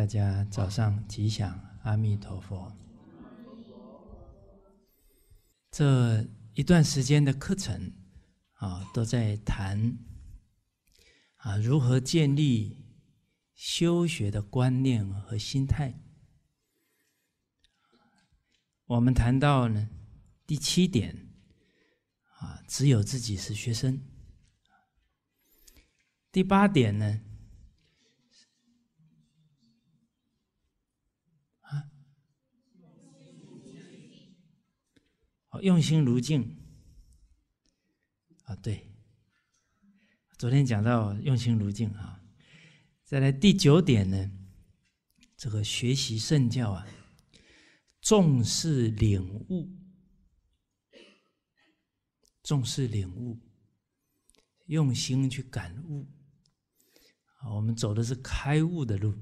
大家早上吉祥，阿弥陀佛。这一段时间的课程啊，都在谈啊如何建立修学的观念和心态。我们谈到呢第七点啊，只有自己是学生。第八点呢？用心如镜啊！对，昨天讲到用心如镜啊，再来第九点呢，这个学习圣教啊，重视领悟，重视领悟，用心去感悟啊，我们走的是开悟的路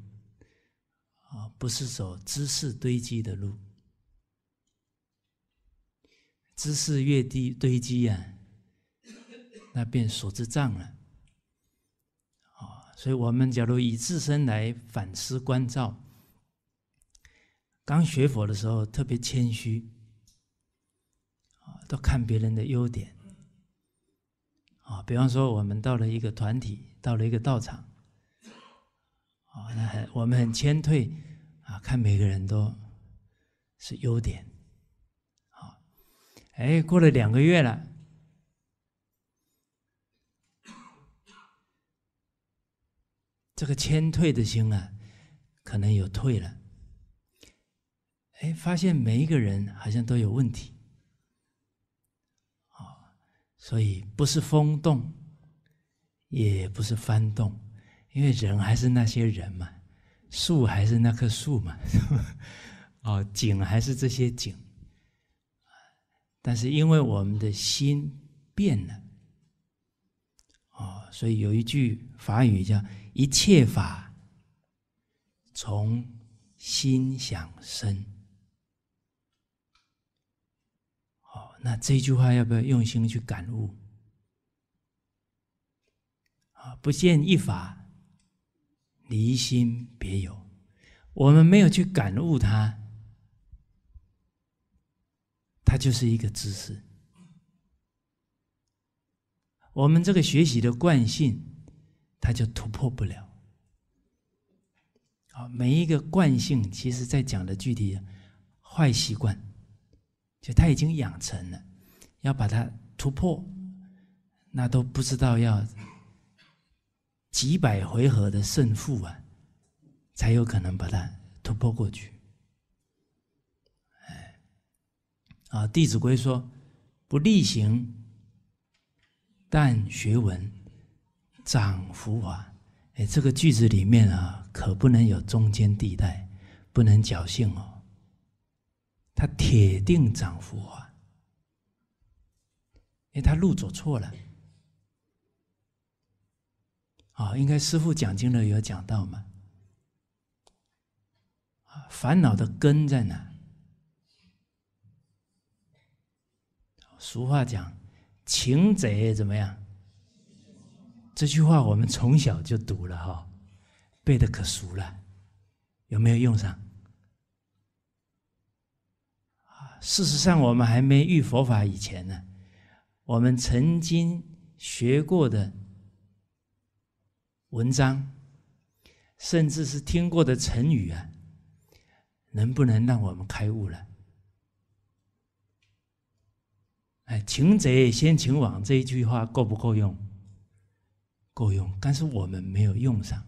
啊，不是走知识堆积的路。知识越低堆积啊，那便所知障了。啊，所以我们假如以自身来反思关照，刚学佛的时候特别谦虚啊，都看别人的优点啊。比方说，我们到了一个团体，到了一个道场，啊，那很我们很谦退啊，看每个人都是优点。哎，过了两个月了，这个谦退的心啊，可能有退了。哎，发现每一个人好像都有问题，哦，所以不是风动，也不是翻动，因为人还是那些人嘛，树还是那棵树嘛，哦，景还是这些景。但是，因为我们的心变了，哦，所以有一句法语叫“一切法从心想生”。哦，那这句话要不要用心去感悟？啊，不见一法，离心别有，我们没有去感悟它。就是一个知识。我们这个学习的惯性，它就突破不了。好，每一个惯性，其实在讲的具体坏习惯，就他已经养成了，要把它突破，那都不知道要几百回合的胜负啊，才有可能把它突破过去。啊，《弟子规》说：“不力行，但学文，长浮华。”哎，这个句子里面啊，可不能有中间地带，不能侥幸哦。他铁定长浮华，因为他路走错了。啊，应该师傅讲经的有讲到嘛？啊，烦恼的根在哪？俗话讲，“擒贼怎么样？”这句话我们从小就读了哈，背的可熟了。有没有用上？事实上我们还没遇佛法以前呢，我们曾经学过的文章，甚至是听过的成语啊，能不能让我们开悟了？哎，擒贼先擒王，这一句话够不够用？够用，但是我们没有用上。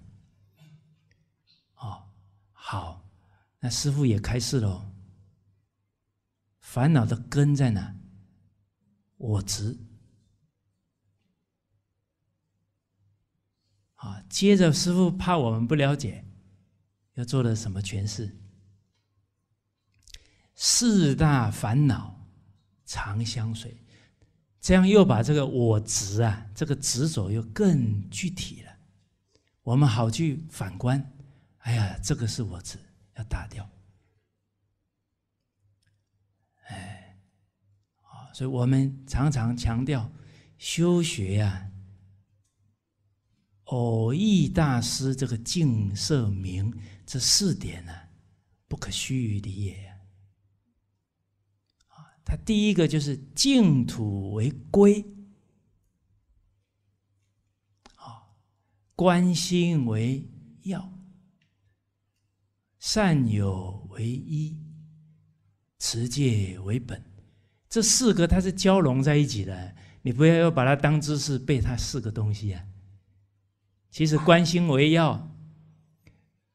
哦，好，那师傅也开示喽。烦恼的根在哪？我执。啊，接着师傅怕我们不了解，要做的什么诠释？四大烦恼。长相随，这样又把这个我执啊，这个执着又更具体了。我们好去反观，哎呀，这个是我执，要打掉。哎，所以我们常常强调修学啊，偶异大师这个净色明这四点呢，不可须臾离也。它第一个就是净土为归，啊，观心为要，善友为一，持戒为本，这四个它是交融在一起的。你不要要把它当知识背，它四个东西呀。其实观心为要，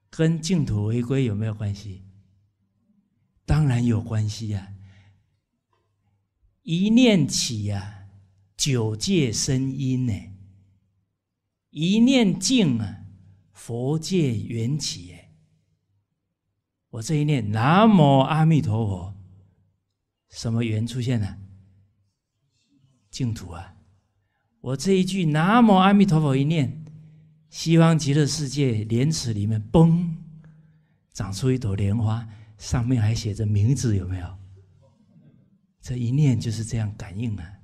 跟净土为归有没有关系？当然有关系呀。一念起呀，九界生因呢；一念静啊，佛界缘起我这一念，南无阿弥陀佛，什么缘出现呢？净土啊！我这一句南无阿弥陀佛一念，西方极乐世界莲池里面，嘣，长出一朵莲花，上面还写着名字，有没有？这一念就是这样感应啊。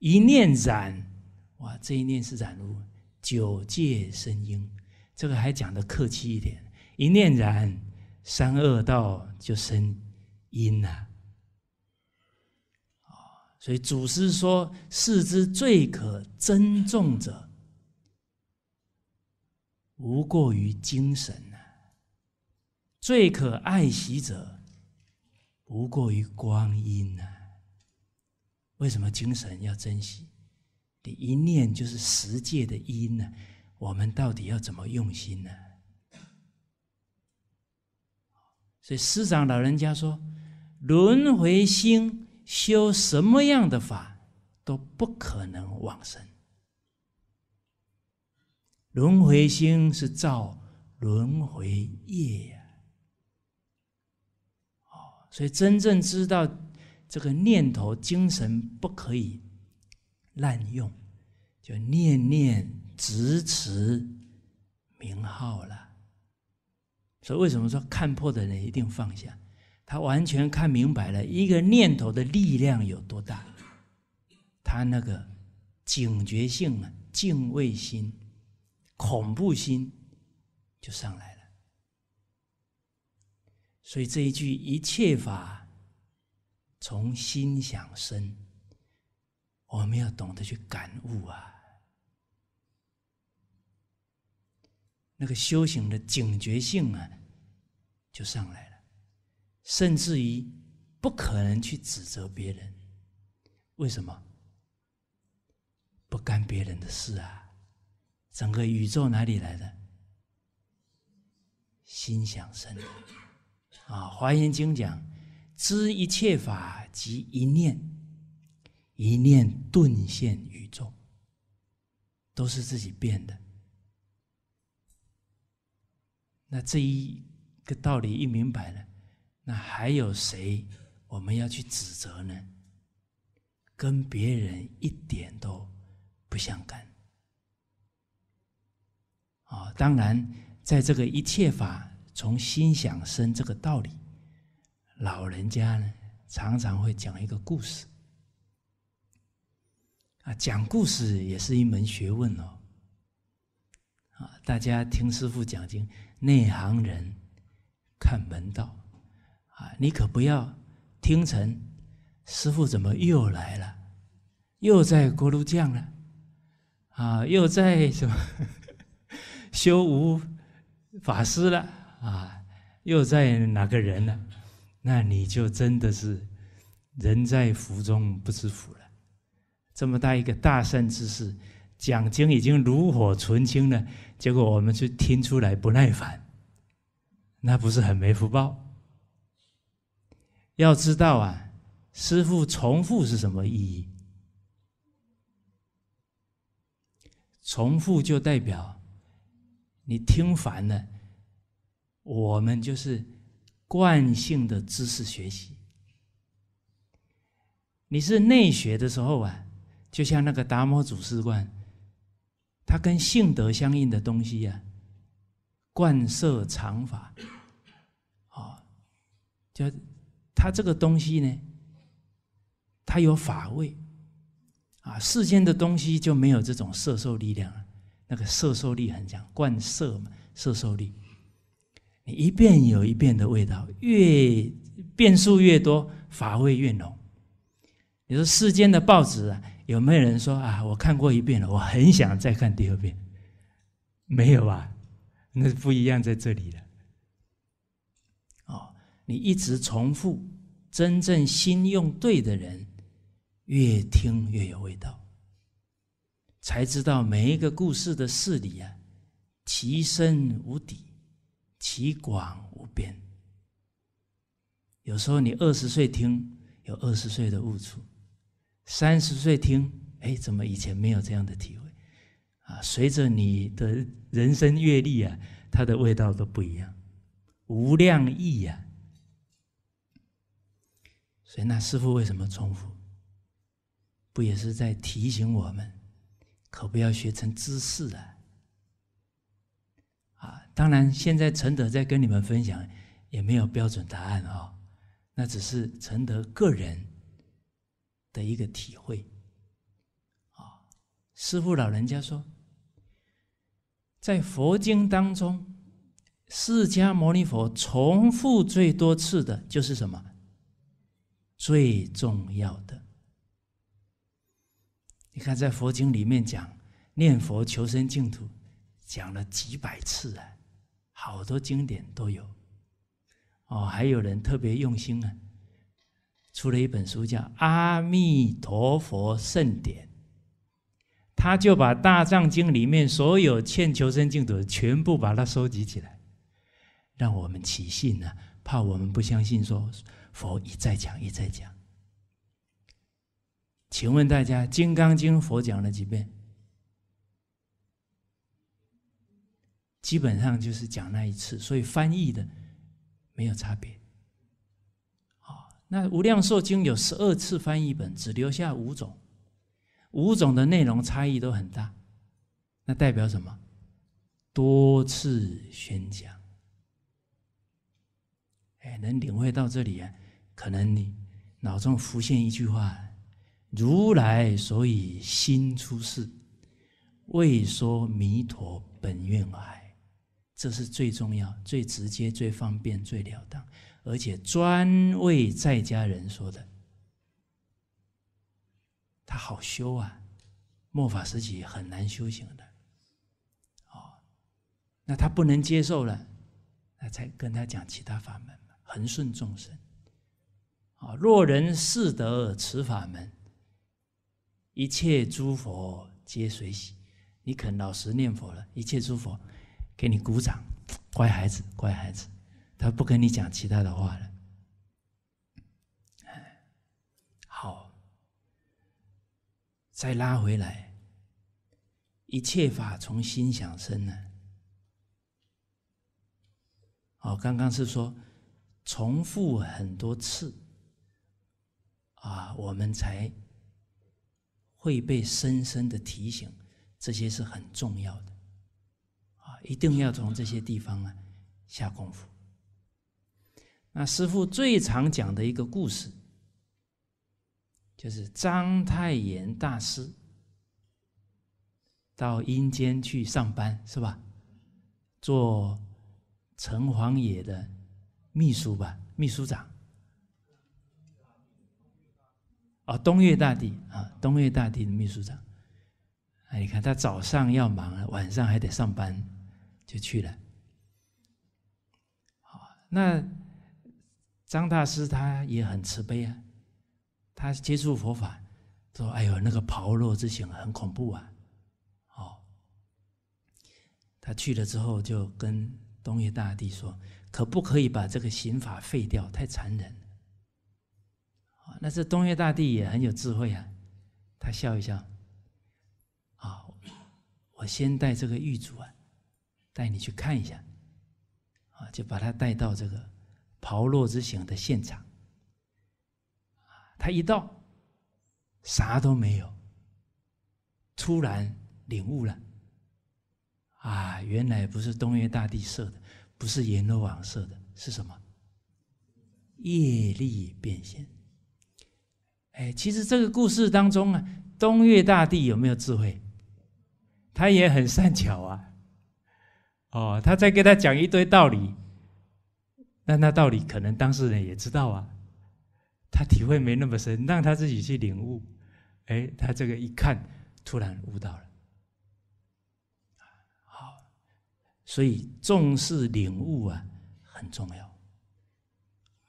一念染，哇，这一念是染物，九界生音，这个还讲的客气一点，一念染，三恶道就生音了，啊，所以祖师说，世之最可珍重者，无过于精神了，最可爱惜者。无过于光阴呐！为什么精神要珍惜？你一念就是十界的因呢，我们到底要怎么用心呢？所以师长老人家说，轮回心修什么样的法都不可能往生。轮回心是造轮回业呀。所以，真正知道这个念头、精神不可以滥用，就念念直持名号了。所以，为什么说看破的人一定放下？他完全看明白了一个念头的力量有多大，他那个警觉性、啊、敬畏心、恐怖心就上来。所以这一句“一切法从心想生”，我们要懂得去感悟啊，那个修行的警觉性啊，就上来了，甚至于不可能去指责别人，为什么？不干别人的事啊！整个宇宙哪里来的？心想生啊，《华严经》讲：“知一切法即一念，一念顿现宇宙，都是自己变的。”那这一个道理一明白了，那还有谁我们要去指责呢？跟别人一点都不相干。啊，当然，在这个一切法。从心想生这个道理，老人家呢常常会讲一个故事。啊，讲故事也是一门学问哦。啊，大家听师傅讲经，内行人看门道，啊，你可不要听成师傅怎么又来了，又在锅炉匠了，啊，又在什么 修无法师了。啊，又在哪个人呢？那你就真的是人在福中不知福了。这么大一个大善之事，讲经已经炉火纯青了，结果我们却听出来不耐烦，那不是很没福报？要知道啊，师父重复是什么意义？重复就代表你听烦了。我们就是惯性的知识学习。你是内学的时候啊，就像那个达摩祖师观，他跟性德相应的东西呀，惯摄常法，啊，就他这个东西呢，它有法味，啊，世间的东西就没有这种摄受力量啊，那个摄受力很强，惯色嘛，摄受力。你一遍有一遍的味道，越变数越多，乏味越浓。你说世间的报纸啊，有没有人说啊，我看过一遍了，我很想再看第二遍？没有吧？那不一样在这里了。哦，你一直重复，真正心用对的人，越听越有味道，才知道每一个故事的事理啊，提升无底。其广无边。有时候你二十岁听，有二十岁的悟处；三十岁听，哎，怎么以前没有这样的体会？啊，随着你的人生阅历啊，它的味道都不一样。无量意呀，所以那师父为什么重复？不也是在提醒我们，可不要学成知识啊？啊，当然，现在陈德在跟你们分享，也没有标准答案哦，那只是陈德个人的一个体会。啊，师傅老人家说，在佛经当中，释迦牟尼佛重复最多次的就是什么？最重要的。你看，在佛经里面讲念佛求生净土。讲了几百次啊，好多经典都有哦，还有人特别用心啊，出了一本书叫《阿弥陀佛圣典》，他就把《大藏经》里面所有欠求生净土的全部把它收集起来，让我们起信呢，怕我们不相信，说佛一再讲一再讲。请问大家，《金刚经》佛讲了几遍？基本上就是讲那一次，所以翻译的没有差别。哦，那《无量寿经》有十二次翻译本，只留下五种，五种的内容差异都很大。那代表什么？多次宣讲。哎，能领会到这里啊？可能你脑中浮现一句话：“如来所以心出世，未说弥陀本愿海。”这是最重要、最直接、最方便、最了当，而且专为在家人说的。他好修啊，末法时期很难修行的。哦，那他不能接受了，那才跟他讲其他法门，恒顺众生。哦，若人是得此法门，一切诸佛皆随喜。你肯老实念佛了，一切诸佛。给你鼓掌，乖孩子，乖孩子，他不跟你讲其他的话了。哎，好，再拉回来，一切法从心想生呢。哦，刚刚是说，重复很多次，啊，我们才会被深深的提醒，这些是很重要的。一定要从这些地方啊下功夫。那师傅最常讲的一个故事，就是章太炎大师到阴间去上班，是吧？做城隍爷的秘书吧，秘书长。哦，东岳大帝啊，东岳大帝的秘书长。哎，你看他早上要忙，晚上还得上班。就去了，好，那张大师他也很慈悲啊，他接触佛法，说：“哎呦，那个炮烙之刑很恐怖啊！”哦，他去了之后就跟东岳大帝说：“可不可以把这个刑法废掉？太残忍那这东岳大帝也很有智慧啊，他笑一笑，啊，我先带这个狱卒啊。带你去看一下，啊，就把他带到这个刨落之行的现场。他一到，啥都没有，突然领悟了，啊，原来不是东岳大帝设的，不是阎罗王设的，是什么？业力变现。哎，其实这个故事当中啊，东岳大帝有没有智慧？他也很善巧啊。哦，他再跟他讲一堆道理，但那道理可能当事人也知道啊，他体会没那么深，让他自己去领悟。哎，他这个一看，突然悟到了。好，所以重视领悟啊很重要。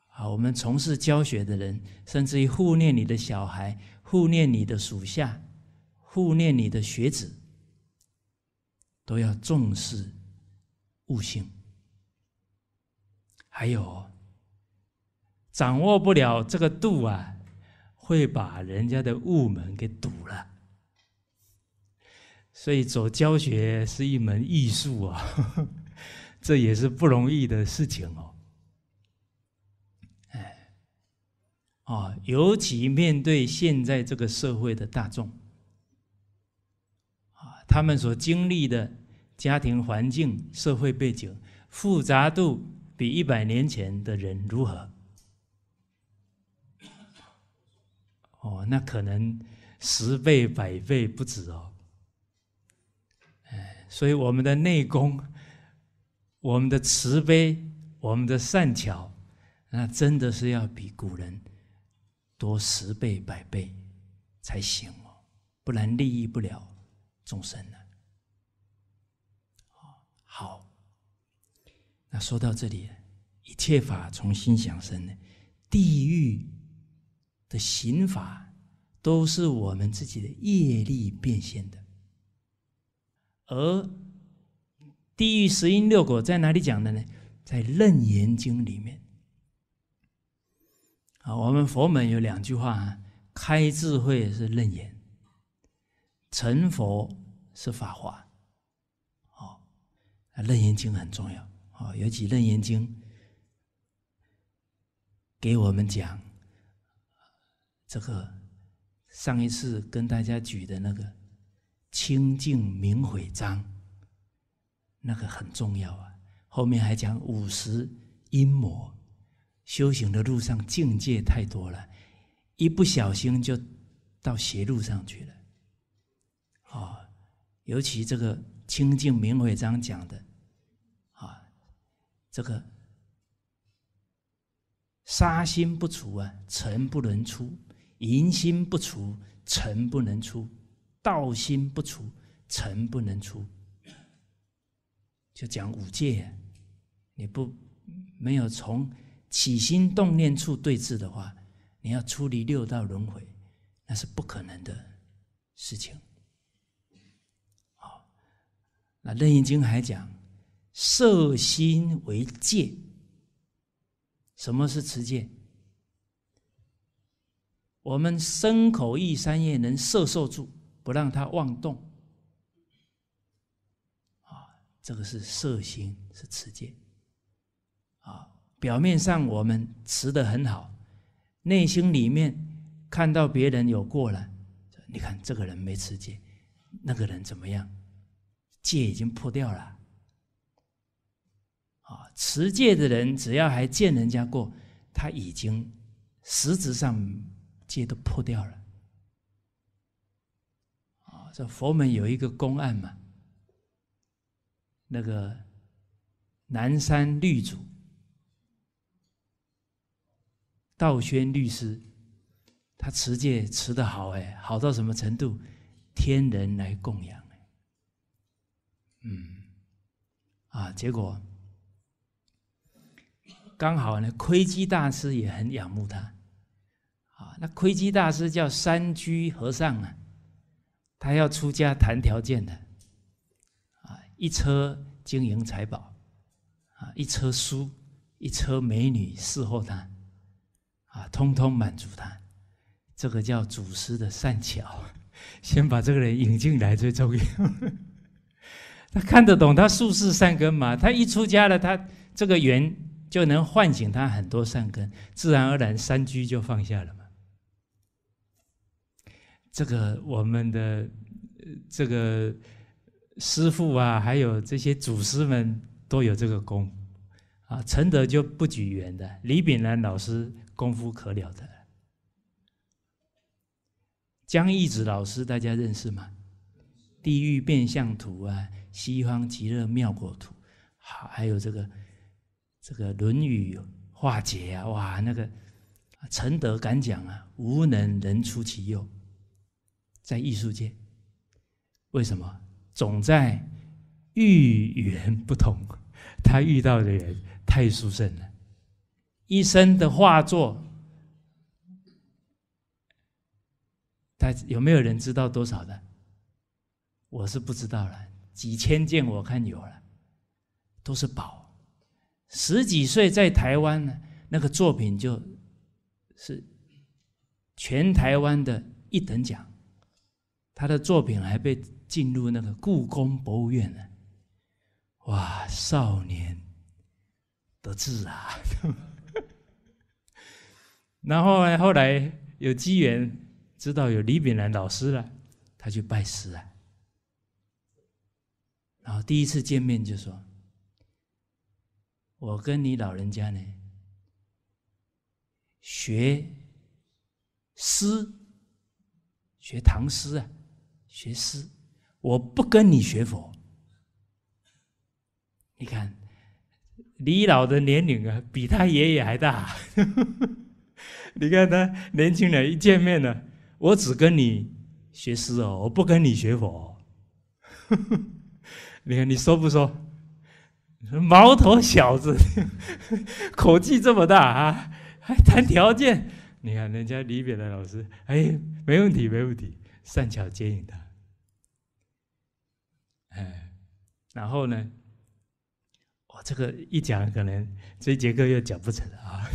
好，我们从事教学的人，甚至于护念你的小孩、护念你的属下、护念你的学子，都要重视。悟性，还有掌握不了这个度啊，会把人家的悟门给堵了。所以，走教学是一门艺术啊，这也是不容易的事情哦。哎，啊，尤其面对现在这个社会的大众啊，他们所经历的。家庭环境、社会背景复杂度比一百年前的人如何？哦，那可能十倍、百倍不止哦。哎，所以我们的内功、我们的慈悲、我们的善巧，那真的是要比古人多十倍、百倍才行哦，不然利益不了众生呢。那说到这里，一切法从心想生呢，地狱的刑法，都是我们自己的业力变现的。而地狱十因六果在哪里讲的呢？在《楞严经》里面。啊，我们佛门有两句话啊：开智慧是楞严，成佛是法华。哦，《楞严经》很重要。哦，尤其楞严经给我们讲这个，上一次跟大家举的那个清净明慧章，那个很重要啊。后面还讲五十阴魔，修行的路上境界太多了，一不小心就到邪路上去了。哦，尤其这个清净明慧章讲的。这个杀心不除啊，尘不能出；淫心不除，尘不能出；道心不除，尘不能出。就讲五戒，你不没有从起心动念处对峙的话，你要出离六道轮回，那是不可能的事情。好，那《楞严经》还讲。色心为戒，什么是持戒？我们身口意三业能摄受住，不让它妄动。啊，这个是色心，是持戒。啊，表面上我们持的很好，内心里面看到别人有过了，你看这个人没持戒，那个人怎么样？戒已经破掉了。啊，持戒的人只要还见人家过，他已经实质上戒都破掉了。啊，这佛门有一个公案嘛，那个南山律祖道宣律师，他持戒持的好，哎，好到什么程度？天人来供养，嗯，啊，结果。刚好呢，窥基大师也很仰慕他。啊，那窥基大师叫山居和尚啊，他要出家谈条件的，啊，一车金银财宝，啊，一车书，一车美女伺候他，啊，通通满足他。这个叫祖师的善巧，先把这个人引进来最重要。他看得懂，他术士善根嘛，他一出家了，他这个缘。就能唤醒他很多善根，自然而然三居就放下了嘛。这个我们的这个师傅啊，还有这些祖师们都有这个功啊。承德就不举缘的，李炳南老师功夫可了得。江义子老师大家认识吗？地狱变相图啊，西方极乐妙国图》，好，还有这个。这个《论语》化解啊，哇，那个陈德敢讲啊，无能人出其右，在艺术界，为什么总在遇缘不同？他遇到的人太殊胜了，一生的画作，他有没有人知道多少的？我是不知道了，几千件我看有了，都是宝。十几岁在台湾呢，那个作品就是全台湾的一等奖。他的作品还被进入那个故宫博物院呢。哇，少年得志啊！然后呢，后来有机缘知道有李炳南老师了，他去拜师了。然后第一次见面就说。我跟你老人家呢，学诗，学唐诗，啊，学诗。我不跟你学佛。你看，李老的年龄啊，比他爷爷还大。你看他年轻人一见面呢，我只跟你学诗哦，我不跟你学佛。你看，你说不说？毛头小子，口气这么大啊！还谈条件？你看人家李别的老师，哎，没问题，没问题，善巧接引他。哎，然后呢？我这个一讲，可能这节课又讲不成了啊！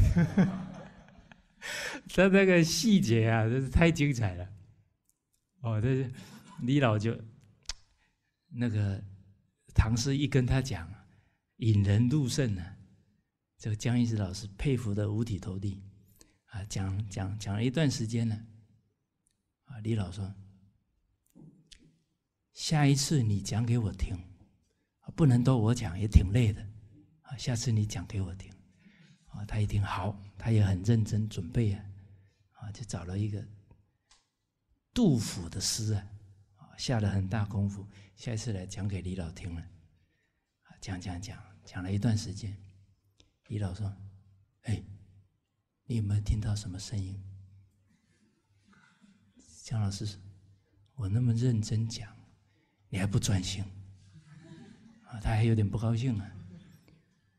他那个细节啊，真是太精彩了。哦，这李老就那个唐诗一跟他讲。引人入胜呢，这个姜一之老师佩服的五体投地，啊，讲讲讲了一段时间呢，啊，李老说，下一次你讲给我听，不能都我讲也挺累的，啊，下次你讲给我听，啊，他一听好，他也很认真准备啊，啊，就找了一个杜甫的诗啊，啊，下了很大功夫，下一次来讲给李老听了，啊，讲讲讲。讲了一段时间，李老说：“哎，你有没有听到什么声音？”姜老师：“我那么认真讲，你还不专心？”啊，他还有点不高兴啊！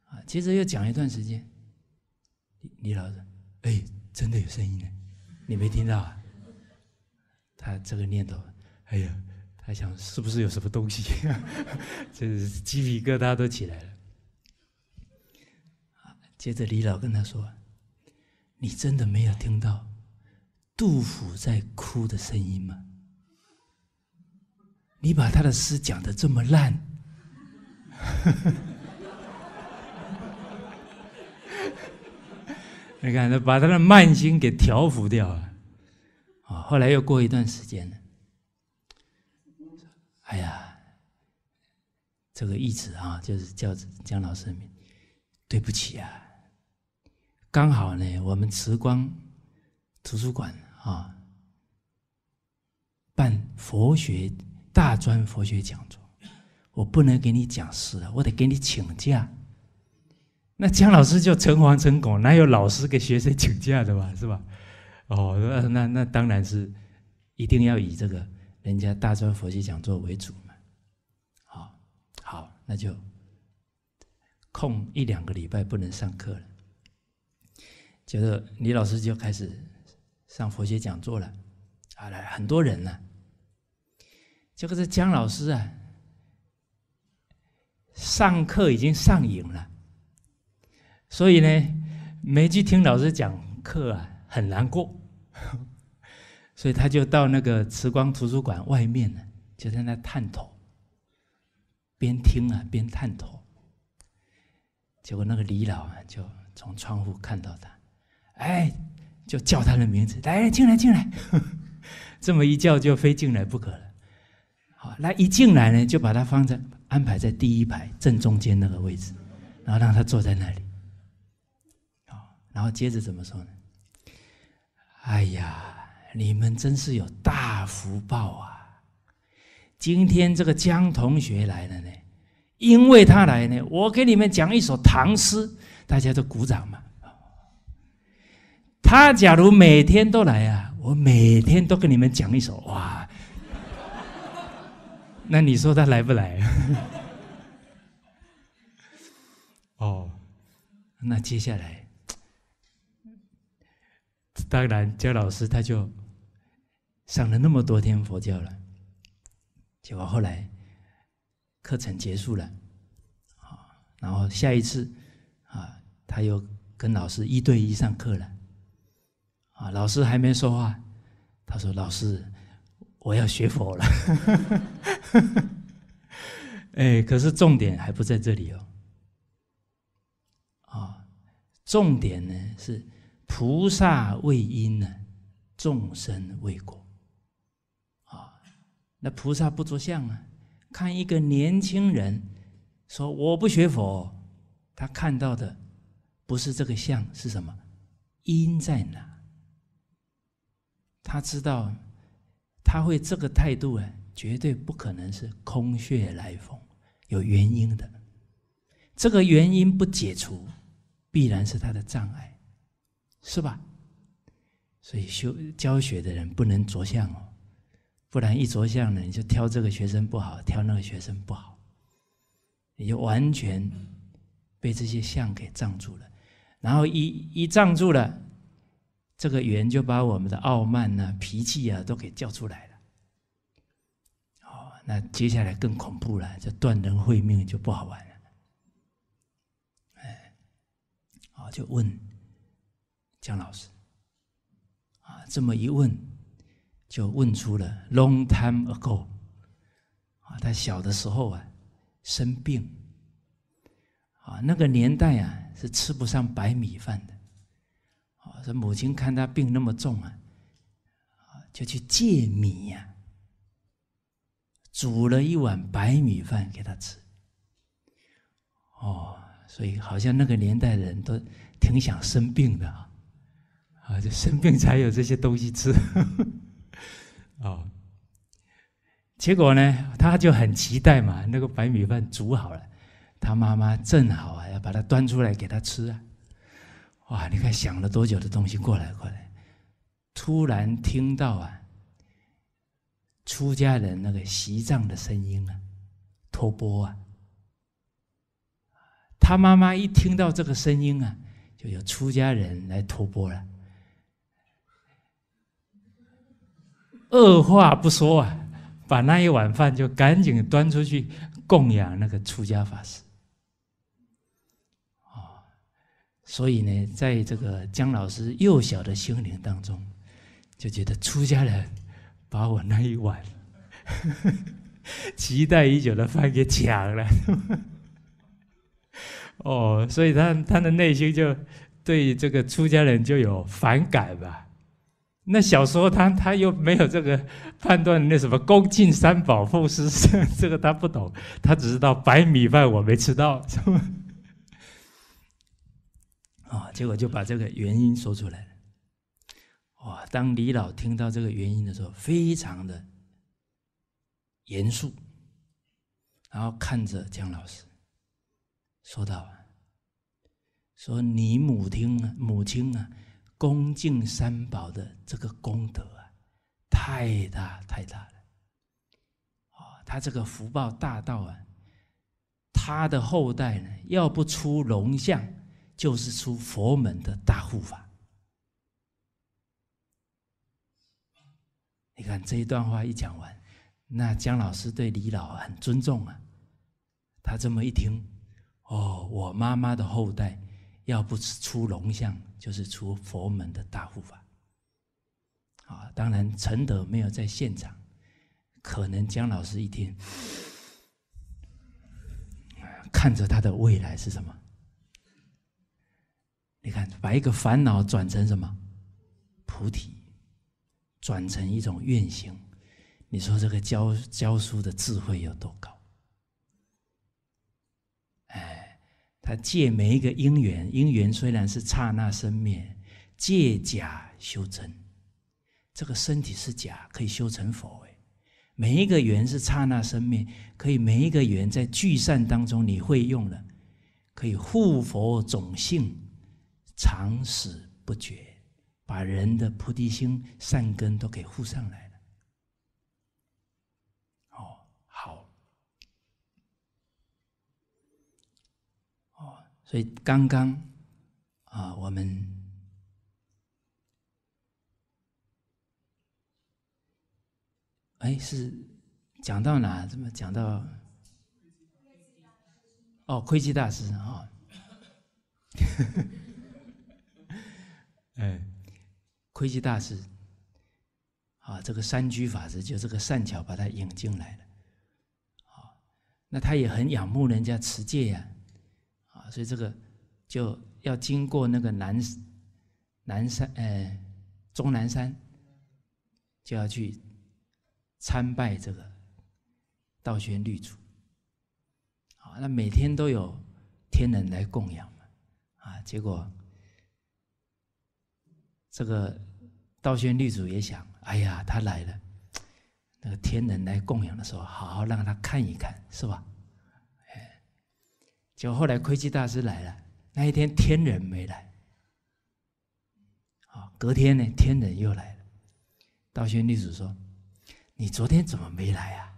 啊，接着又讲一段时间。李李老师：“哎，真的有声音呢，你没听到？”啊？”他这个念头：“哎呀，他想是不是有什么东西？”哈 就是鸡皮疙瘩都起来了。接着李老跟他说：“你真的没有听到杜甫在哭的声音吗？你把他的诗讲的这么烂，你看，他把他的慢心给调服掉了。啊，后来又过一段时间了。哎呀，这个意思啊，就是叫江老师，对不起啊。”刚好呢，我们慈光图书馆啊办佛学大专佛学讲座，我不能给你讲师了，我得给你请假。那姜老师就诚惶诚恐，哪有老师给学生请假的嘛？是吧？哦，那那那当然是一定要以这个人家大专佛学讲座为主嘛。好，好，那就空一两个礼拜不能上课了。就是李老师就开始上佛学讲座了，啊，来很多人呢。结果这江老师啊，上课已经上瘾了，所以呢，没去听老师讲课啊，很难过，所以他就到那个慈光图书馆外面呢，就在那探头，边听啊边探头。结果那个李老啊，就从窗户看到他。哎，就叫他的名字，来，进来，进来，这么一叫就非进来不可了。好，那一进来呢，就把他放在安排在第一排正中间那个位置，然后让他坐在那里。好，然后接着怎么说呢？哎呀，你们真是有大福报啊！今天这个江同学来了呢，因为他来呢，我给你们讲一首唐诗，大家都鼓掌嘛。他假如每天都来啊，我每天都跟你们讲一首哇，那你说他来不来？哦，那接下来，当然教老师他就上了那么多天佛教了，结果后来课程结束了，啊，然后下一次啊他又跟老师一对一上课了。啊，老师还没说话，他说：“老师，我要学佛了。”哎，可是重点还不在这里哦。啊，重点呢是菩萨为因呢，众生为果。啊，那菩萨不着相啊，看一个年轻人说我不学佛，他看到的不是这个相，是什么因在哪？他知道，他会这个态度啊，绝对不可能是空穴来风，有原因的。这个原因不解除，必然是他的障碍，是吧？所以修教学的人不能着相哦，不然一着相呢，你就挑这个学生不好，挑那个学生不好，你就完全被这些相给障住了，然后一一障住了。这个缘就把我们的傲慢呢、脾气啊都给叫出来了。哦，那接下来更恐怖了，这断人慧命就不好玩了。哎，啊，就问江老师，啊，这么一问就问出了 long time ago，啊，他小的时候啊生病，啊，那个年代啊是吃不上白米饭的。说母亲看他病那么重啊，就去借米呀，煮了一碗白米饭给他吃。哦，所以好像那个年代的人都挺想生病的啊，啊，就生病才有这些东西吃。哦，结果呢，他就很期待嘛，那个白米饭煮好了，他妈妈正好啊，要把它端出来给他吃啊。哇！你看想了多久的东西过来过来，突然听到啊，出家人那个席藏的声音啊，托钵啊。他妈妈一听到这个声音啊，就有出家人来托钵了，二话不说啊，把那一碗饭就赶紧端出去供养那个出家法师。所以呢，在这个江老师幼小的心灵当中，就觉得出家人把我那一碗呵呵 期待已久的饭给抢了。哦，所以他他的内心就对这个出家人就有反感吧。那小时候他他又没有这个判断，那什么恭敬三宝、护施、这个他不懂，他只知道白米饭我没吃到。啊，结果就把这个原因说出来了。哇，当李老听到这个原因的时候，非常的严肃，然后看着江老师，说道：“说你母听呢，母亲呢，恭敬三宝的这个功德啊，太大太大了。他这个福报大到啊，他的后代呢，要不出龙象。”就是出佛门的大护法。你看这一段话一讲完，那江老师对李老很尊重啊。他这么一听，哦，我妈妈的后代要不是出龙象，就是出佛门的大护法。啊，当然陈德没有在现场，可能江老师一听，看着他的未来是什么？你看，把一个烦恼转成什么？菩提，转成一种愿行。你说这个教教书的智慧有多高？哎，他借每一个因缘，因缘虽然是刹那生灭，借假修真。这个身体是假，可以修成佛。哎，每一个缘是刹那生灭，可以每一个缘在聚散当中，你会用了，可以护佛种性。常使不绝，把人的菩提心善根都给护上来了。哦，好，哦，所以刚刚啊，我们哎是讲到哪？怎么讲到哦？窥基大师啊。哎，窥基大师，啊，这个三居法师就这个善巧把他引进来了，啊，那他也很仰慕人家持戒呀，啊，所以这个就要经过那个南南山，呃，终南山，就要去参拜这个道玄律祖，啊，那每天都有天人来供养嘛，啊，结果。这个道宣律主也想，哎呀，他来了，那个天人来供养的时候，好好让他看一看，是吧？哎，就后来窥基大师来了，那一天天人没来，啊，隔天呢，天人又来了。道宣律主说：“你昨天怎么没来啊，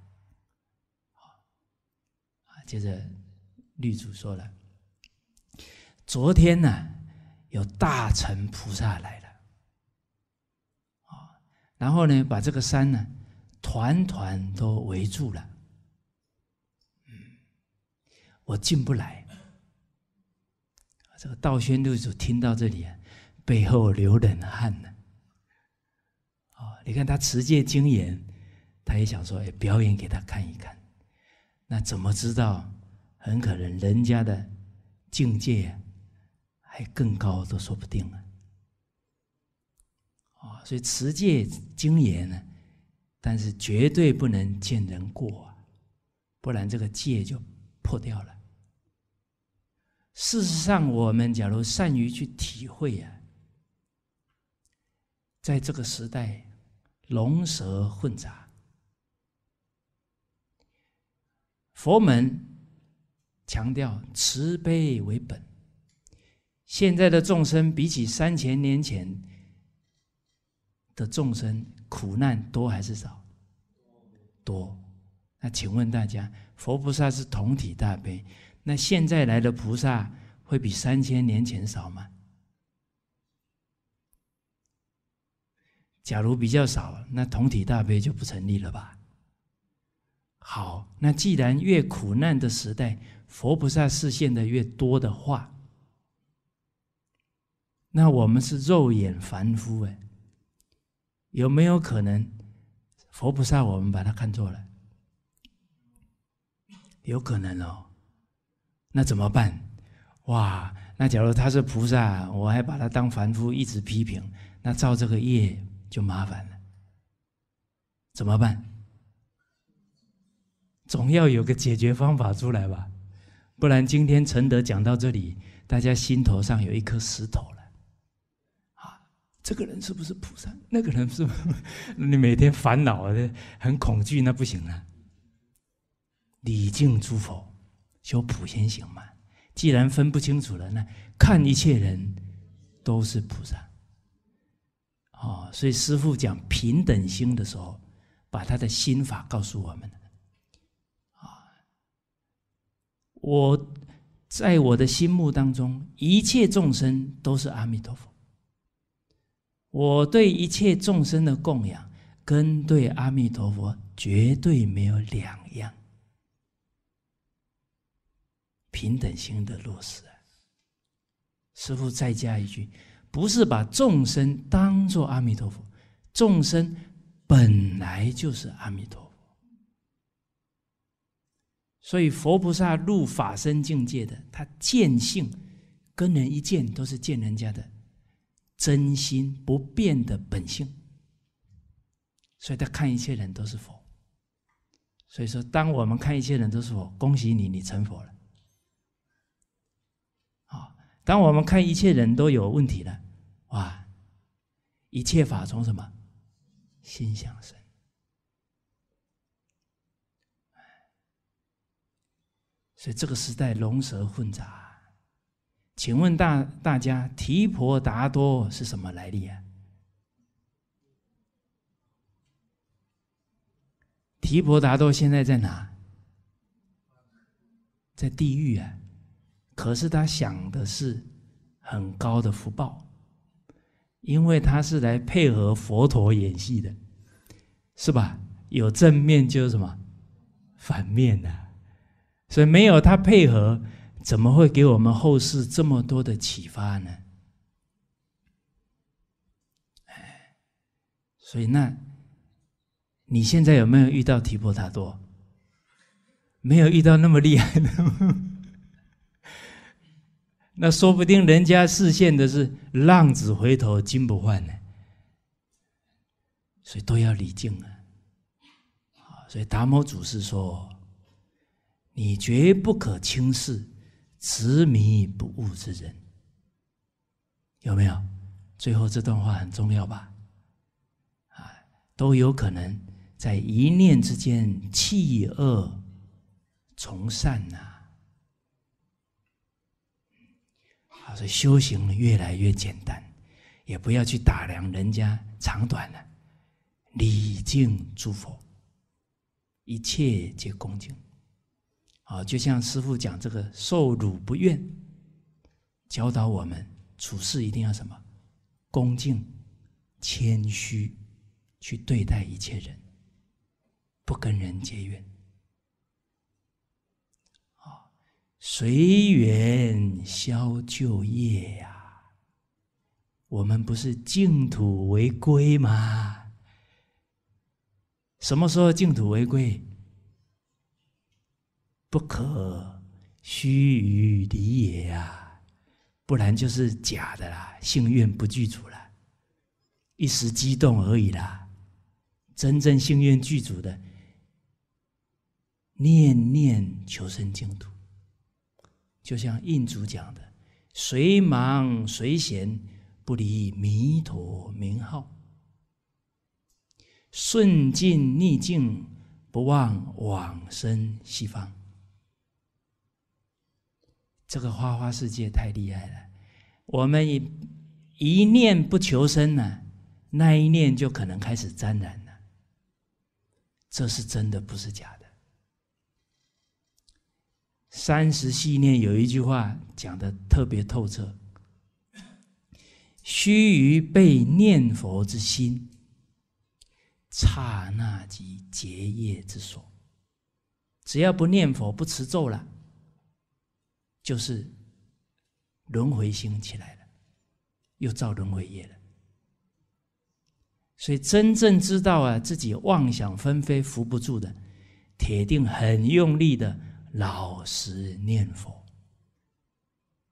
接着律主说了：“昨天呢，有大乘菩萨来。”然后呢，把这个山呢，团团都围住了，我进不来。这个道宣六祖听到这里，啊，背后流冷汗了。哦，你看他持戒精严，他也想说，哎，表演给他看一看。那怎么知道？很可能人家的境界还更高，都说不定了。所以持戒精严呢，但是绝对不能见人过啊，不然这个戒就破掉了。事实上，我们假如善于去体会啊，在这个时代，龙蛇混杂，佛门强调慈悲为本，现在的众生比起三千年前。的众生苦难多还是少？多。那请问大家，佛菩萨是同体大悲，那现在来的菩萨会比三千年前少吗？假如比较少，那同体大悲就不成立了吧？好，那既然越苦难的时代，佛菩萨示现的越多的话，那我们是肉眼凡夫哎。有没有可能，佛菩萨我们把他看错了？有可能哦。那怎么办？哇，那假如他是菩萨，我还把他当凡夫一直批评，那造这个业就麻烦了。怎么办？总要有个解决方法出来吧，不然今天陈德讲到这里，大家心头上有一颗石头了。这个人是不是菩萨？那个人是？不是，你每天烦恼的、很恐惧，那不行了。礼敬诸佛，修普贤行嘛。既然分不清楚了，那看一切人都是菩萨。哦，所以师父讲平等心的时候，把他的心法告诉我们。啊，我在我的心目当中，一切众生都是阿弥陀佛。我对一切众生的供养，跟对阿弥陀佛绝对没有两样，平等心的落实。师傅再加一句：，不是把众生当做阿弥陀佛，众生本来就是阿弥陀佛。所以，佛菩萨入法身境界的，他见性，跟人一见都是见人家的。真心不变的本性，所以他看一切人都是佛。所以说，当我们看一切人都是佛，恭喜你，你成佛了。啊，当我们看一切人都有问题了，哇，一切法从什么心想生。所以这个时代龙蛇混杂。请问大大家，提婆达多是什么来历啊？提婆达多现在在哪？在地狱啊！可是他想的是很高的福报，因为他是来配合佛陀演戏的，是吧？有正面就是什么反面的，所以没有他配合。怎么会给我们后世这么多的启发呢？哎，所以那你现在有没有遇到提婆达多？没有遇到那么厉害的 那说不定人家视线的是浪子回头金不换呢。所以都要离境啊，所以达摩祖师说：“你绝不可轻视。”执迷不悟之人，有没有？最后这段话很重要吧？啊，都有可能在一念之间弃恶从善呐。他说：“修行越来越简单，也不要去打量人家长短了。礼敬诸佛，一切皆恭敬。”啊，就像师父讲这个受辱不怨，教导我们处事一定要什么恭敬、谦虚，去对待一切人，不跟人结怨。啊，随缘消旧业呀，我们不是净土为归吗？什么时候净土为归？不可须臾离也呀，不然就是假的啦，幸愿不具足了，一时激动而已啦。真正幸运具足的，念念求生净土，就像印祖讲的：“随忙随闲不离弥陀名号，顺境逆境不忘往生西方。”这个花花世界太厉害了，我们一念不求生呢，那一念就可能开始沾染了，这是真的，不是假的。三十系念有一句话讲的特别透彻，须臾被念佛之心，刹那即结业之所，只要不念佛，不持咒了。就是轮回星起来了，又造轮回业了。所以真正知道啊，自己妄想纷飞扶不住的，铁定很用力的老实念佛。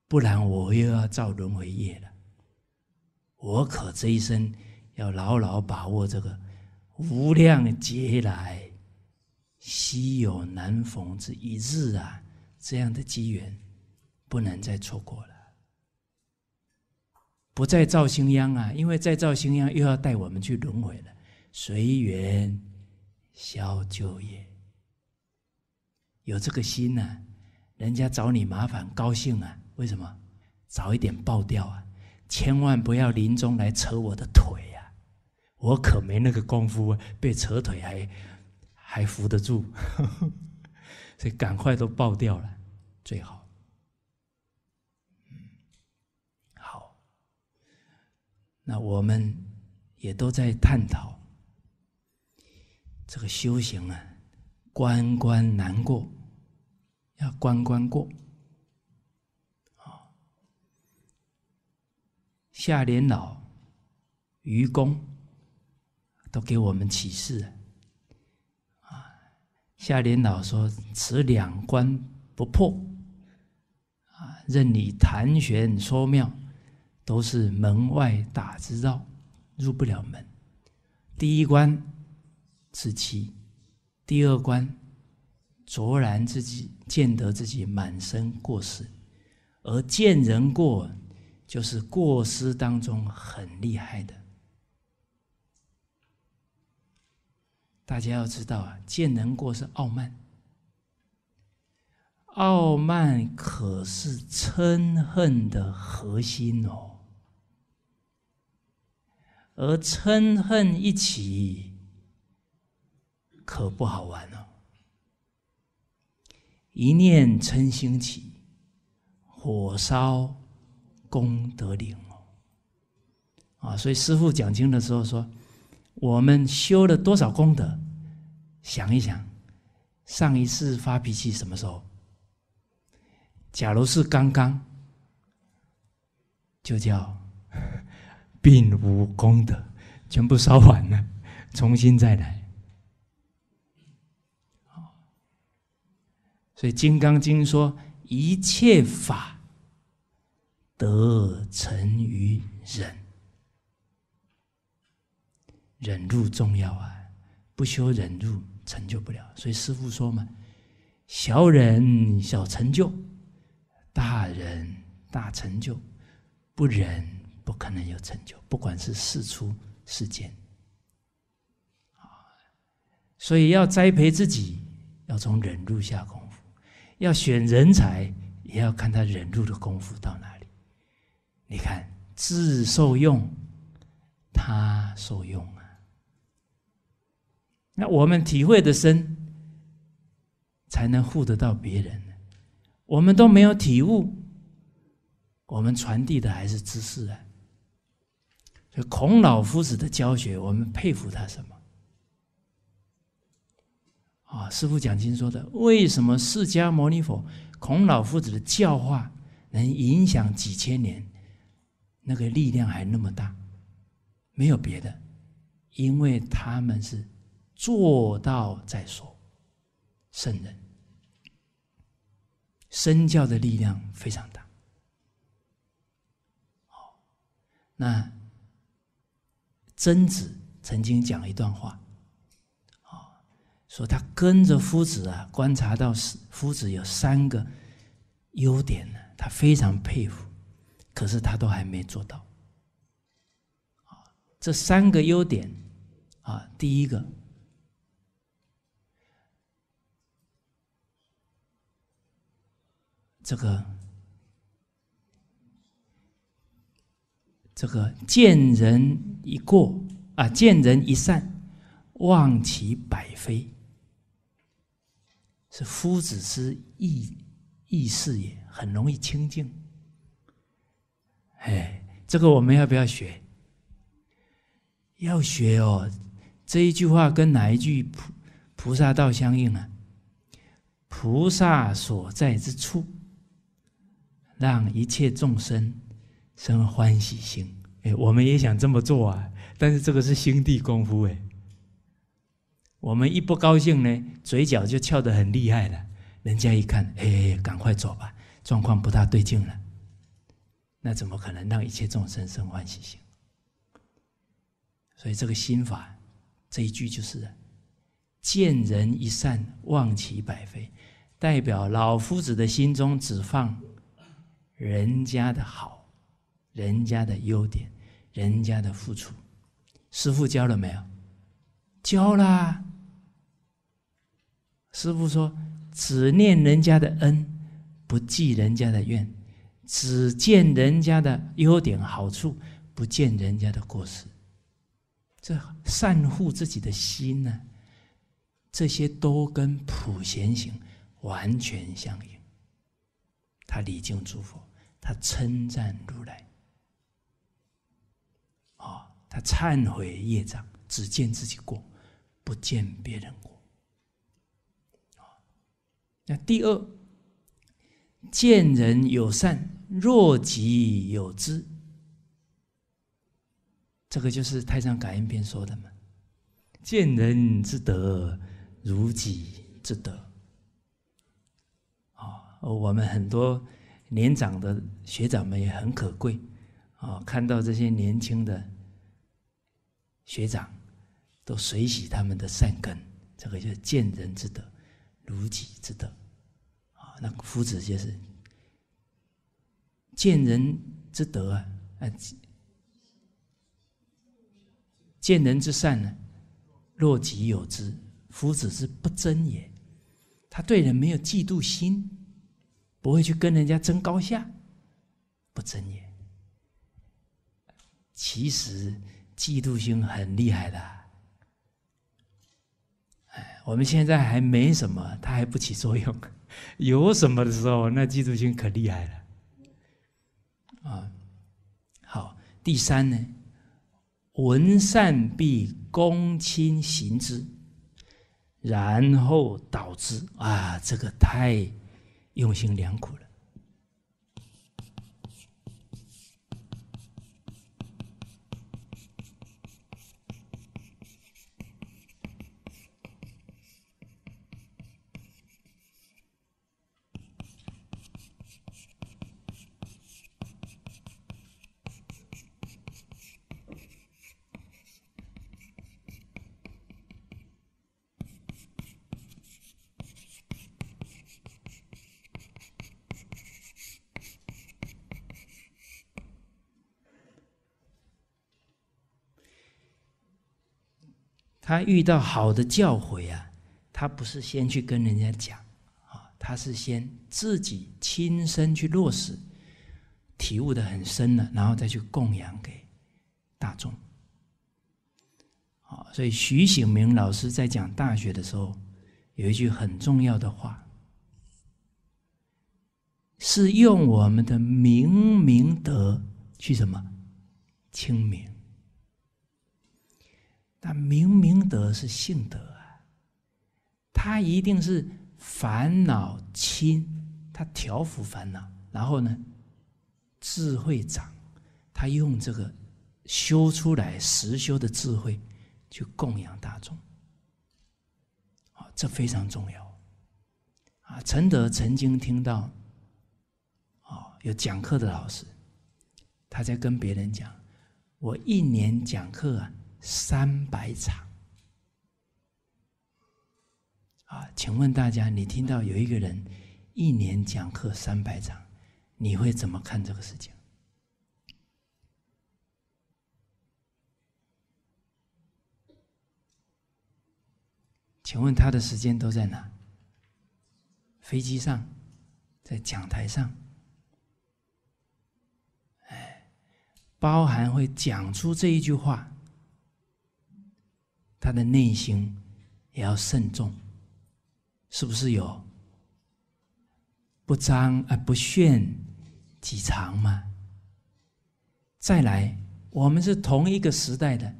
不然我又要造轮回业了。我可这一生要牢牢把握这个无量劫来稀有难逢之一日啊，这样的机缘。不能再错过了，不再造新殃啊！因为再造新殃又要带我们去轮回了。随缘消旧业，有这个心呢，人家找你麻烦高兴啊？为什么？早一点爆掉啊！千万不要临终来扯我的腿呀！我可没那个功夫，被扯腿还还扶得住，所以赶快都爆掉了最好。那我们也都在探讨这个修行啊，关关难过，要关关过。啊，夏莲老、愚公都给我们启示。啊，夏莲老说：“此两关不破，啊，任你谈玄说妙。”都是门外打之道，入不了门。第一关是欺，第二关卓然自己见得自己满身过失，而见人过就是过失当中很厉害的。大家要知道啊，见人过是傲慢，傲慢可是嗔恨的核心哦。而嗔恨一起，可不好玩了。一念嗔心起，火烧功德林哦！啊，所以师父讲经的时候说，我们修了多少功德？想一想，上一次发脾气什么时候？假如是刚刚，就叫。并无功德，全部烧完了，重新再来。哦。所以《金刚经》说：“一切法得成于忍，忍辱重要啊！不修忍辱，成就不了。所以师傅说嘛：小忍小成就，大忍大成就，不忍。”不可能有成就，不管是事出世间，所以要栽培自己，要从忍辱下功夫；要选人才，也要看他忍辱的功夫到哪里。你看，自受用，他受用啊。那我们体会的深，才能护得到别人。我们都没有体悟，我们传递的还是知识啊。孔老夫子的教学，我们佩服他什么？啊，师父讲经说的，为什么释迦牟尼佛、孔老夫子的教化能影响几千年，那个力量还那么大？没有别的，因为他们是做到再说，圣人身教的力量非常大。好，那。曾子曾经讲一段话，啊，说他跟着夫子啊，观察到夫子有三个优点呢，他非常佩服，可是他都还没做到。啊，这三个优点啊，第一个，这个，这个见人。一过啊，见人一善，忘其百非，是夫子之意，意事也，很容易清净。哎，这个我们要不要学？要学哦。这一句话跟哪一句菩菩萨道相应呢？菩萨所在之处，让一切众生生欢喜心。我们也想这么做啊，但是这个是心地功夫哎。我们一不高兴呢，嘴角就翘得很厉害了。人家一看，哎，赶快走吧，状况不大对劲了。那怎么可能让一切众生生欢喜心？所以这个心法，这一句就是“见人一善，忘其百非”，代表老夫子的心中只放人家的好，人家的优点。人家的付出，师傅教了没有？教啦。师傅说：“只念人家的恩，不记人家的怨；只见人家的优点好处，不见人家的过失。”这善护自己的心呢？这些都跟普贤行完全相应。他礼敬诸佛，他称赞如来。他忏悔业障，只见自己过，不见别人过。啊，那第二，见人有善，若己有之。这个就是《太上感应篇》说的嘛，见人之德，如己之德。啊，我们很多年长的学长们也很可贵，啊，看到这些年轻的。学长，都随喜他们的善根，这个就是见人之德，如己之德。啊，那夫子就是见人之德啊，啊，见人之善呢，若己有之。夫子是不争也，他对人没有嫉妒心，不会去跟人家争高下，不争也。其实。嫉妒心很厉害的，哎，我们现在还没什么，它还不起作用。有什么的时候，那嫉妒心可厉害了。啊，好，第三呢，闻善必躬亲行之，然后导之。啊，这个太用心良苦了。他遇到好的教诲啊，他不是先去跟人家讲，啊，他是先自己亲身去落实，体悟的很深了，然后再去供养给大众。好，所以徐醒明老师在讲《大学》的时候，有一句很重要的话，是用我们的明明德去什么？而是性德啊，他一定是烦恼亲，他调伏烦恼，然后呢，智慧长，他用这个修出来实修的智慧去供养大众，啊，这非常重要啊！陈德曾经听到啊，有讲课的老师，他在跟别人讲，我一年讲课啊三百场。啊，请问大家，你听到有一个人一年讲课三百场，你会怎么看这个事情？请问他的时间都在哪？飞机上，在讲台上？哎，包含会讲出这一句话，他的内心也要慎重。是不是有不彰而不炫己长吗？再来，我们是同一个时代的，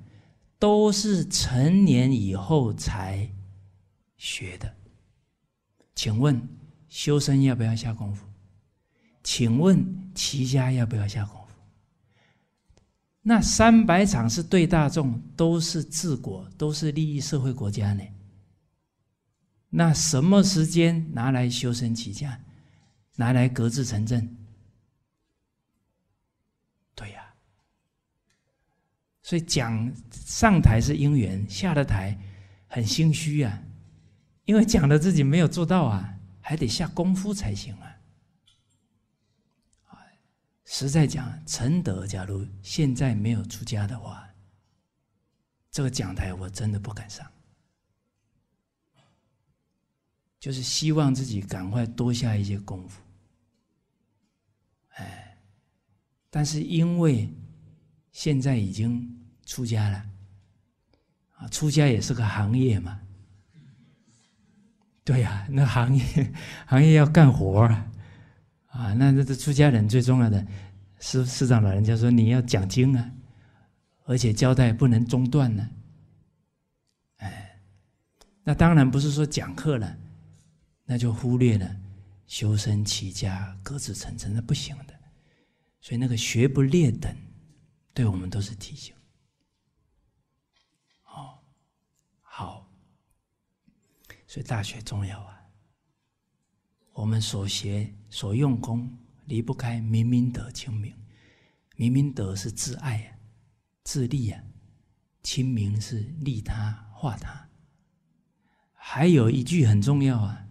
都是成年以后才学的。请问修身要不要下功夫？请问齐家要不要下功夫？那三百场是对大众，都是治国，都是利益社会国家呢？那什么时间拿来修身齐家，拿来格致成正？对呀，所以讲上台是因缘，下了台很心虚啊，因为讲的自己没有做到啊，还得下功夫才行啊。啊，实在讲，承德假如现在没有出家的话，这个讲台我真的不敢上。就是希望自己赶快多下一些功夫，哎，但是因为现在已经出家了，啊，出家也是个行业嘛，对呀，那行业 行业要干活啊，啊，那那出家人最重要的，师师长老人家说你要讲经啊，而且交代不能中断呢，哎，那当然不是说讲课了。那就忽略了修身齐家，各自成真，那不行的。所以那个学不劣等，对我们都是提醒。哦，好，所以大学重要啊。我们所学所用功，离不开明明德、亲民。明明德是自爱呀，自立呀；亲民是利他化他。还有一句很重要啊。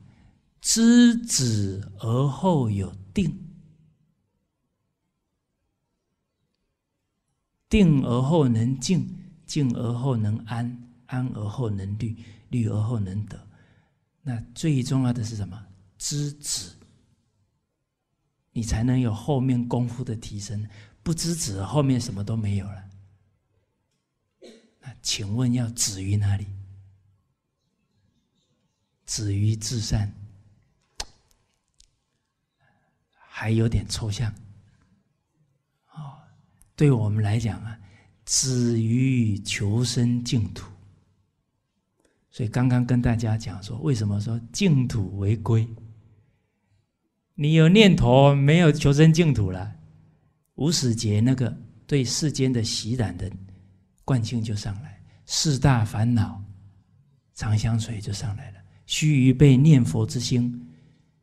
知止而后有定，定而后能静，静而后能安，安而后能虑，虑而后能得。那最重要的是什么？知止，你才能有后面功夫的提升。不知止，后面什么都没有了。那请问要止于哪里？止于至善。还有点抽象，哦，对我们来讲啊，止于求生净土。所以刚刚跟大家讲说，为什么说净土为归？你有念头，没有求生净土了，无始劫那个对世间的习染的惯性就上来，四大烦恼、长相随就上来了，须臾被念佛之心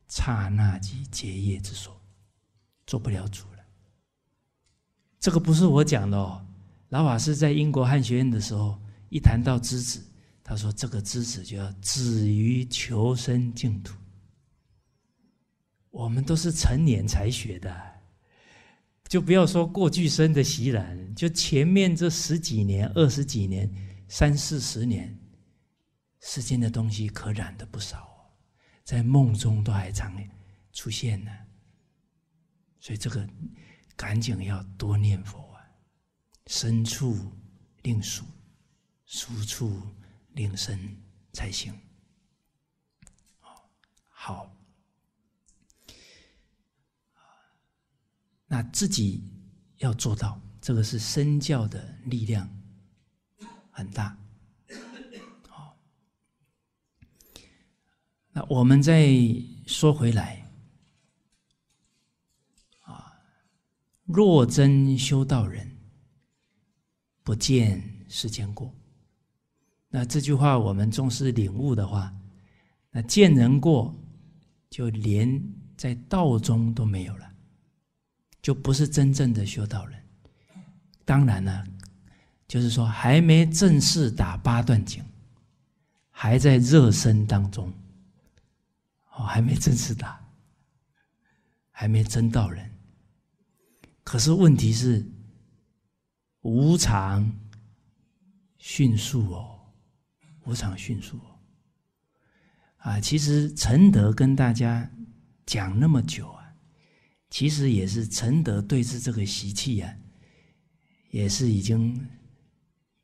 刹那即结业之所。做不了主了。这个不是我讲的哦，老法师在英国汉学院的时候，一谈到知止，他说：“这个知止就要止于求生净土。”我们都是成年才学的，就不要说过去生的习染，就前面这十几年、二十几年、三四十年时间的东西，可染的不少哦，在梦中都还常出现呢。所以这个，赶紧要多念佛啊！身处令熟，熟处令身才行。好，那自己要做到，这个是身教的力量很大。好，那我们再说回来。若真修道人，不见世间过。那这句话我们重视领悟的话，那见人过，就连在道中都没有了，就不是真正的修道人。当然呢，就是说还没正式打八段锦，还在热身当中，哦，还没正式打，还没真道人。可是问题是，无常迅速哦，无常迅速哦，啊，其实承德跟大家讲那么久啊，其实也是承德对峙这个习气呀，也是已经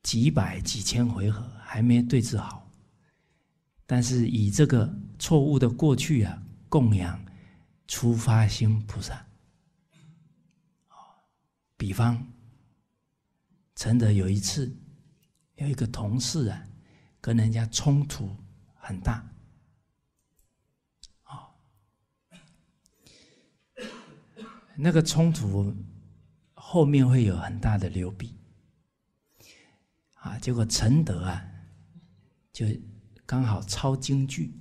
几百几千回合还没对治好，但是以这个错误的过去啊供养出发心菩萨。比方，陈德有一次有一个同事啊，跟人家冲突很大，哦，那个冲突后面会有很大的流弊啊。结果陈德啊，就刚好抄京剧，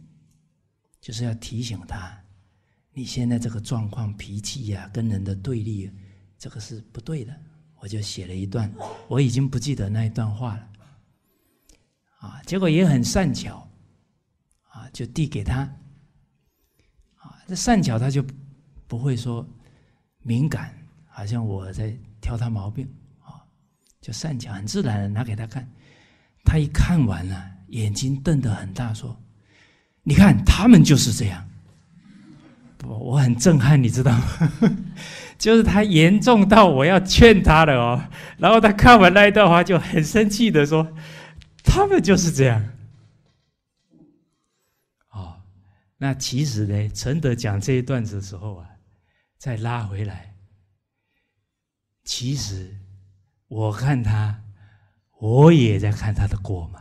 就是要提醒他，你现在这个状况、脾气呀，跟人的对立。这个是不对的，我就写了一段，我已经不记得那一段话了，啊，结果也很善巧，啊，就递给他，啊，这善巧他就不会说敏感，好像我在挑他毛病，啊，就善巧很自然的拿给他看，他一看完了，眼睛瞪得很大，说：“你看他们就是这样，我我很震撼，你知道吗？”就是他严重到我要劝他了哦，然后他看完那一段话就很生气的说：“他们就是这样。”哦，那其实呢，陈德讲这一段子的时候啊，再拉回来，其实我看他，我也在看他的过嘛，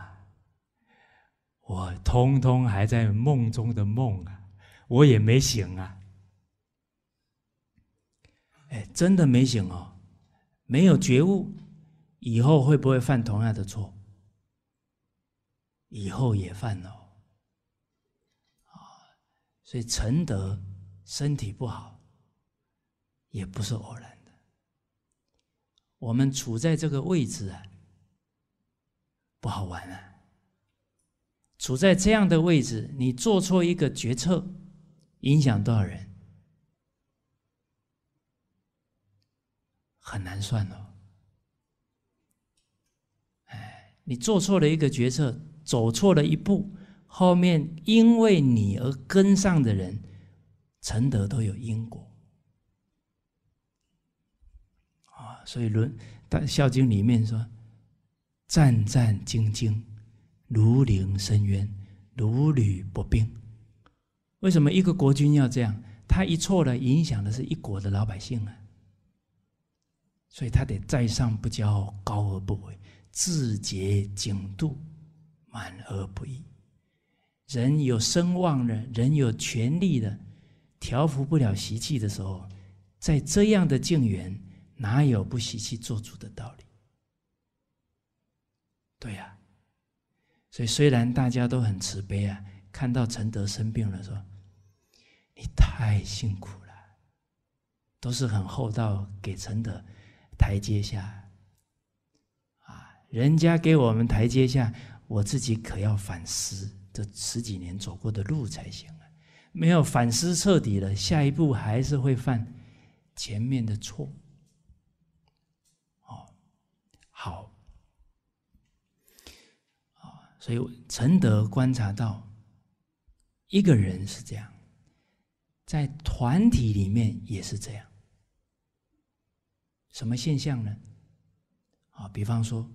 我通通还在梦中的梦啊，我也没醒啊。哎，真的没醒哦，没有觉悟，以后会不会犯同样的错？以后也犯哦，啊，所以承德身体不好，也不是偶然的。我们处在这个位置啊，不好玩啊。处在这样的位置，你做错一个决策，影响多少人？很难算哦。哎，你做错了一个决策，走错了一步，后面因为你而跟上的人，承德都有因果啊。所以《论》《但《孝经》里面说：“战战兢兢，如临深渊，如履薄冰。”为什么一个国君要这样？他一错了，影响的是一国的老百姓啊。所以他得在上不骄，高而不危；自节警度，满而不溢。人有声望的，人有权力的，调服不了习气的时候，在这样的境缘，哪有不习气做主的道理？对呀。所以虽然大家都很慈悲啊，看到陈德生病了，说：“你太辛苦了。”都是很厚道给陈德。台阶下，啊，人家给我们台阶下，我自己可要反思这十几年走过的路才行啊！没有反思彻底了，下一步还是会犯前面的错。哦，好，所以承德观察到，一个人是这样，在团体里面也是这样。什么现象呢？啊，比方说，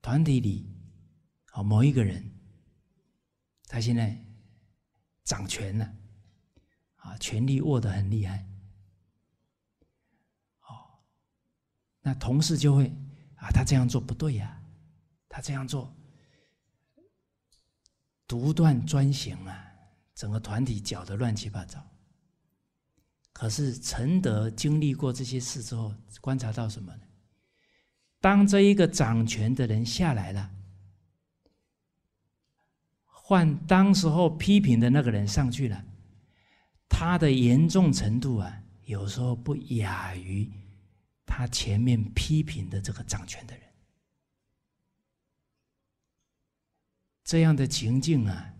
团体里啊某一个人，他现在掌权了，啊，权力握得很厉害，哦，那同事就会啊，他这样做不对呀，他这样做独断专行啊，整个团体搅得乱七八糟。可是陈德经历过这些事之后，观察到什么呢？当这一个掌权的人下来了，换当时候批评的那个人上去了，他的严重程度啊，有时候不亚于他前面批评的这个掌权的人。这样的情境啊，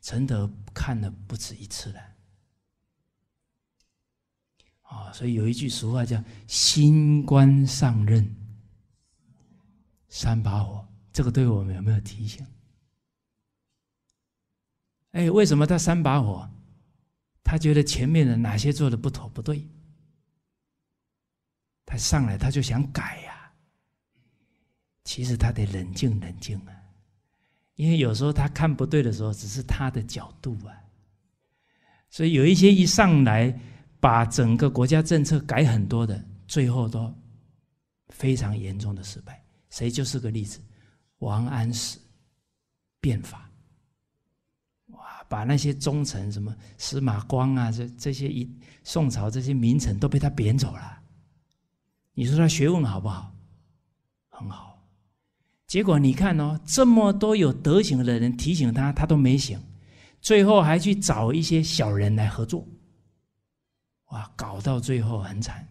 陈德看了不止一次了。啊，所以有一句俗话叫“新官上任三把火”，这个对我们有没有提醒？哎，为什么他三把火？他觉得前面的哪些做的不妥不对？他上来他就想改呀。其实他得冷静冷静啊，因为有时候他看不对的时候，只是他的角度啊。所以有一些一上来。把整个国家政策改很多的，最后都非常严重的失败。谁就是个例子？王安石变法，哇，把那些忠臣什么司马光啊，这这些一宋朝这些名臣都被他贬走了。你说他学问好不好？很好。结果你看哦，这么多有德行的人提醒他，他都没醒，最后还去找一些小人来合作。啊，搞到最后很惨，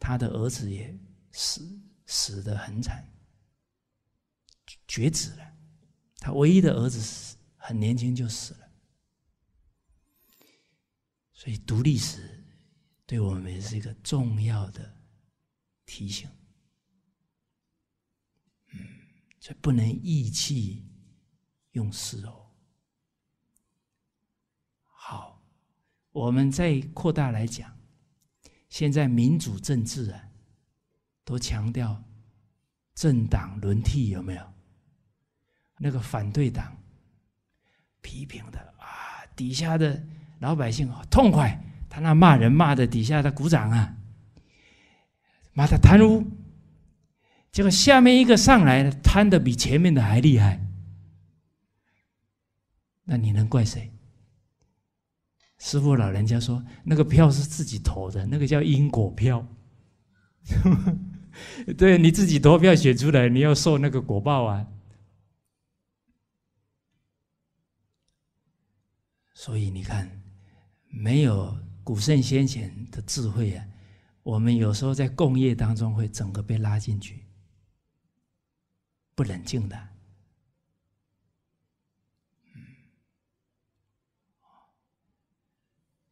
他的儿子也死死的很惨，绝子了。他唯一的儿子死很年轻就死了，所以读历史对我们也是一个重要的提醒，所以不能意气用事哦。好，我们再扩大来讲。现在民主政治啊，都强调政党轮替有没有？那个反对党批评的啊，底下的老百姓啊，痛快，他那骂人骂的底下的鼓掌啊，骂他贪污，结果下面一个上来贪的比前面的还厉害，那你能怪谁？师傅老人家说：“那个票是自己投的，那个叫因果票。对，你自己投票选出来，你要受那个果报啊。所以你看，没有古圣先贤的智慧啊，我们有时候在共业当中会整个被拉进去，不冷静的。”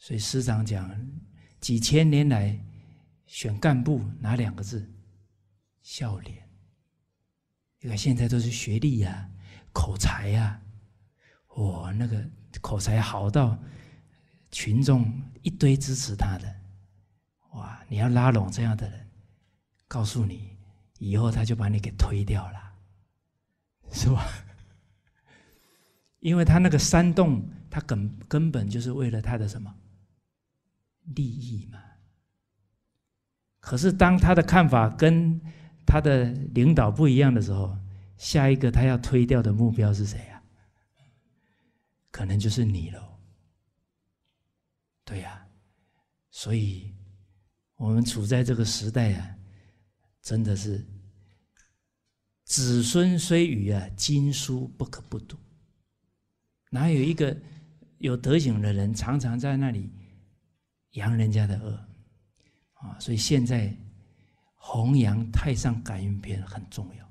所以师长讲，几千年来选干部哪两个字？笑脸。你看现在都是学历呀、口才呀。哇，那个口才好到群众一堆支持他的。哇，你要拉拢这样的人，告诉你以后他就把你给推掉了，是吧？因为他那个煽动，他根根本就是为了他的什么？利益嘛，可是当他的看法跟他的领导不一样的时候，下一个他要推掉的目标是谁啊？可能就是你喽。对呀，所以我们处在这个时代啊，真的是子孙虽愚啊，经书不可不读。哪有一个有德行的人常常在那里？扬人家的恶，啊！所以现在弘扬《太上感应篇》很重要。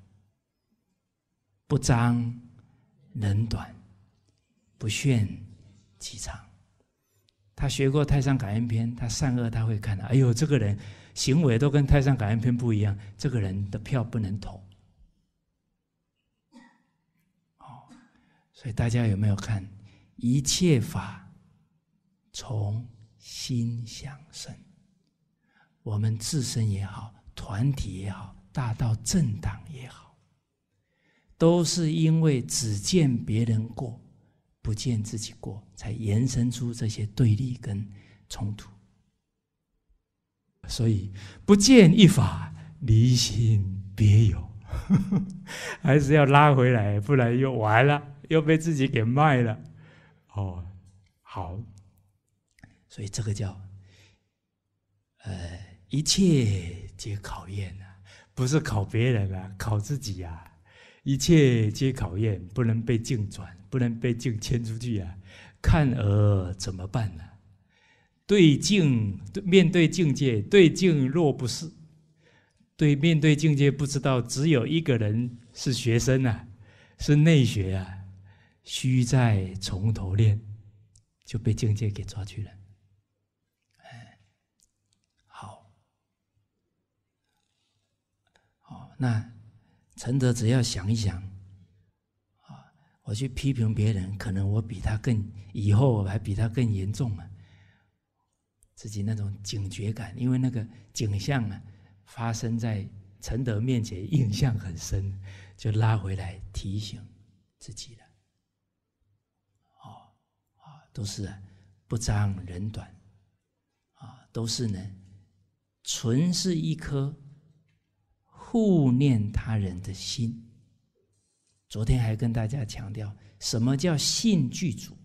不彰人短，不炫己长。他学过《太上感应篇》，他善恶他会看的。哎呦，这个人行为都跟《太上感应篇》不一样，这个人的票不能投。哦，所以大家有没有看？一切法从。心相生，我们自身也好，团体也好，大到政党也好，都是因为只见别人过，不见自己过，才延伸出这些对立跟冲突。所以不见一法，离心别有，还是要拉回来，不然又完了，又被自己给卖了。哦，好。所以这个叫，呃，一切皆考验啊，不是考别人啊，考自己啊，一切皆考验，不能被境转，不能被境牵出去啊。看而怎么办呢？对境，面对境界，对境若不是对面对境界，不知道只有一个人是学生啊，是内学啊，须再从头练，就被境界给抓去了。那陈德只要想一想，啊，我去批评别人，可能我比他更，以后我还比他更严重啊！自己那种警觉感，因为那个景象啊，发生在陈德面前，印象很深，就拉回来提醒自己了。哦，啊，都是不张人短，啊，都是呢，纯是一颗。护念他人的心。昨天还跟大家强调，什么叫信具足，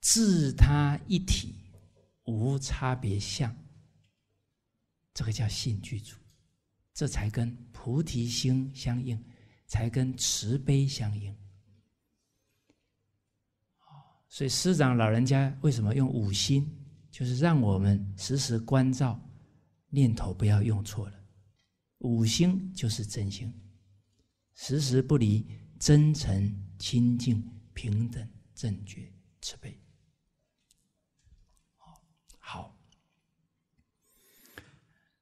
自他一体，无差别相，这个叫信具足，这才跟菩提心相应，才跟慈悲相应。所以师长老人家为什么用五心，就是让我们时时关照。念头不要用错了，五心就是真心，时时不离真诚、清净、平等、正觉、慈悲。好，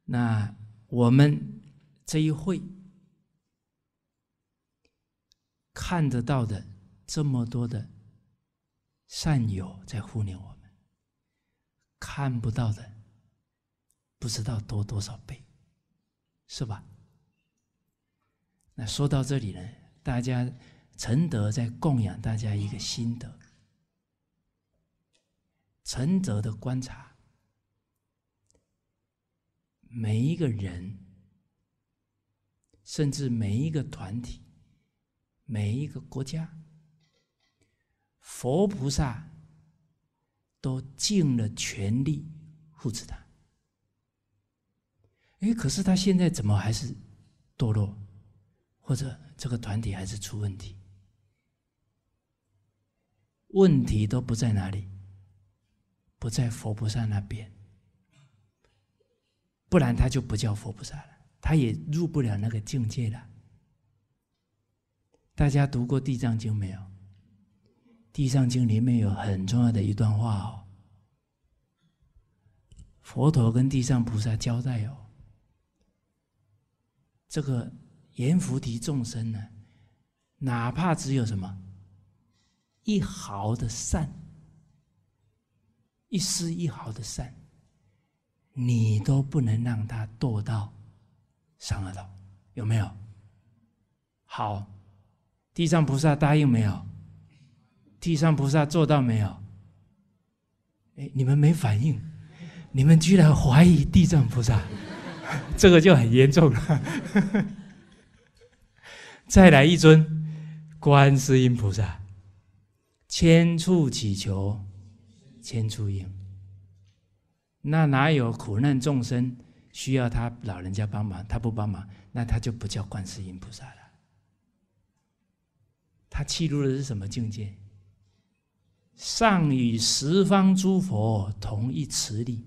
那我们这一会看得到的这么多的善友在护念我们，看不到的。不知道多多少倍，是吧？那说到这里呢，大家承德在供养大家一个心得，承德的观察，每一个人，甚至每一个团体，每一个国家，佛菩萨都尽了全力护持他。可是他现在怎么还是堕落，或者这个团体还是出问题？问题都不在哪里，不在佛菩萨那边，不然他就不叫佛菩萨了，他也入不了那个境界了。大家读过《地藏经》没有？《地藏经》里面有很重要的一段话哦，佛陀跟地藏菩萨交代哦。这个阎浮提众生呢，哪怕只有什么一毫的善，一丝一毫的善，你都不能让他堕到三恶道，有没有？好，地藏菩萨答应没有？地藏菩萨做到没有？哎，你们没反应，你们居然怀疑地藏菩萨。这个就很严重了。再来一尊，观世音菩萨，千处祈求，千处应。那哪有苦难众生需要他老人家帮忙，他不帮忙，那他就不叫观世音菩萨了。他契入的是什么境界？上与十方诸佛同一慈力。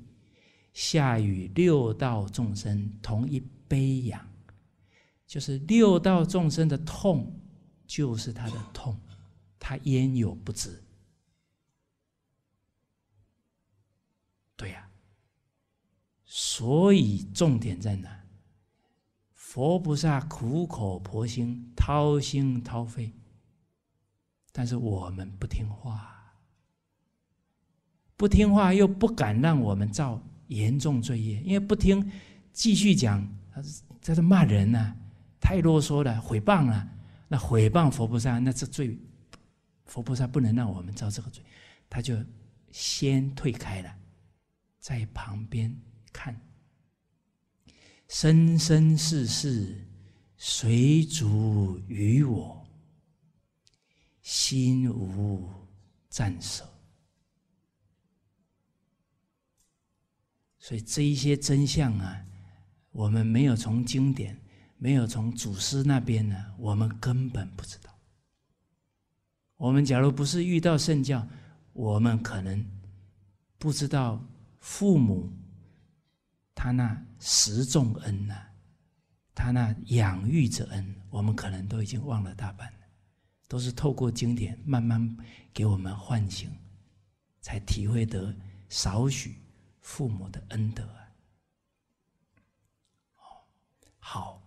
下与六道众生同一悲痒，就是六道众生的痛，就是他的痛，他焉有不知？对呀。所以重点在哪？佛菩萨苦口婆心，掏心掏肺，但是我们不听话，不听话又不敢让我们造。严重罪业，因为不听，继续讲，他在骂人呢，太啰嗦了，毁谤了，那毁谤佛菩萨，那这罪，佛菩萨不能让我们遭这个罪，他就先退开了，在旁边看，生生世世，谁主于我，心无战舍。所以这一些真相啊，我们没有从经典，没有从祖师那边呢，我们根本不知道。我们假如不是遇到圣教，我们可能不知道父母他那十重恩呐，他那养育之恩，我们可能都已经忘了大半了。都是透过经典慢慢给我们唤醒，才体会得少许。父母的恩德啊，好，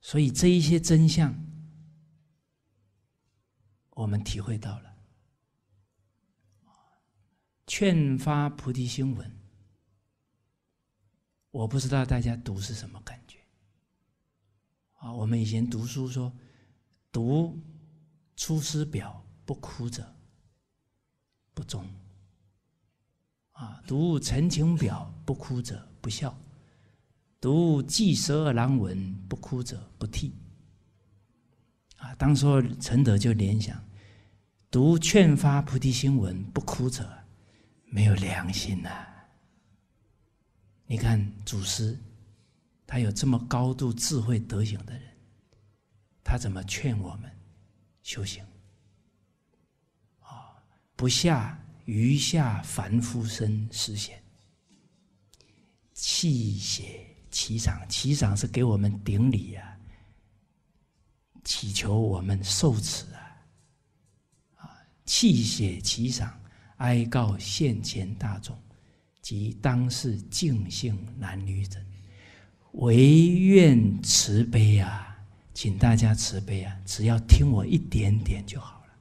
所以这一些真相，我们体会到了。劝发菩提心文，我不知道大家读是什么感觉。啊，我们以前读书说读《出师表》。不哭者不忠啊！读《陈情表》不哭者不笑；读《祭十二郎文》不哭者不涕啊！当说陈德就联想读《劝发菩提心文》不哭者没有良心呐！你看祖师，他有这么高度智慧德行的人，他怎么劝我们修行？不下余下凡夫身实现。泣血祈赏，祈赏是给我们顶礼啊！祈求我们受持啊！啊，泣血祈赏，哀告现前大众及当世净性男女等，唯愿慈悲啊！请大家慈悲啊！只要听我一点点就好了，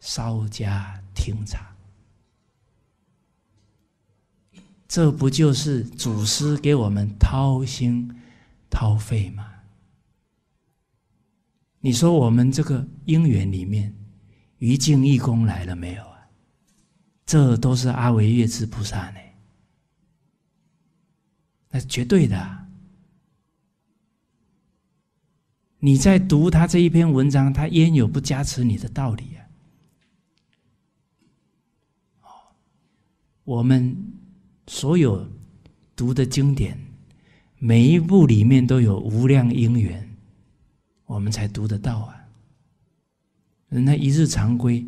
稍加。听察，这不就是祖师给我们掏心掏肺吗？你说我们这个因缘里面，于静义宫来了没有啊？这都是阿维月之菩萨呢，那绝对的。你在读他这一篇文章，他焉有不加持你的道理啊？我们所有读的经典，每一部里面都有无量因缘，我们才读得到啊。那一日常规，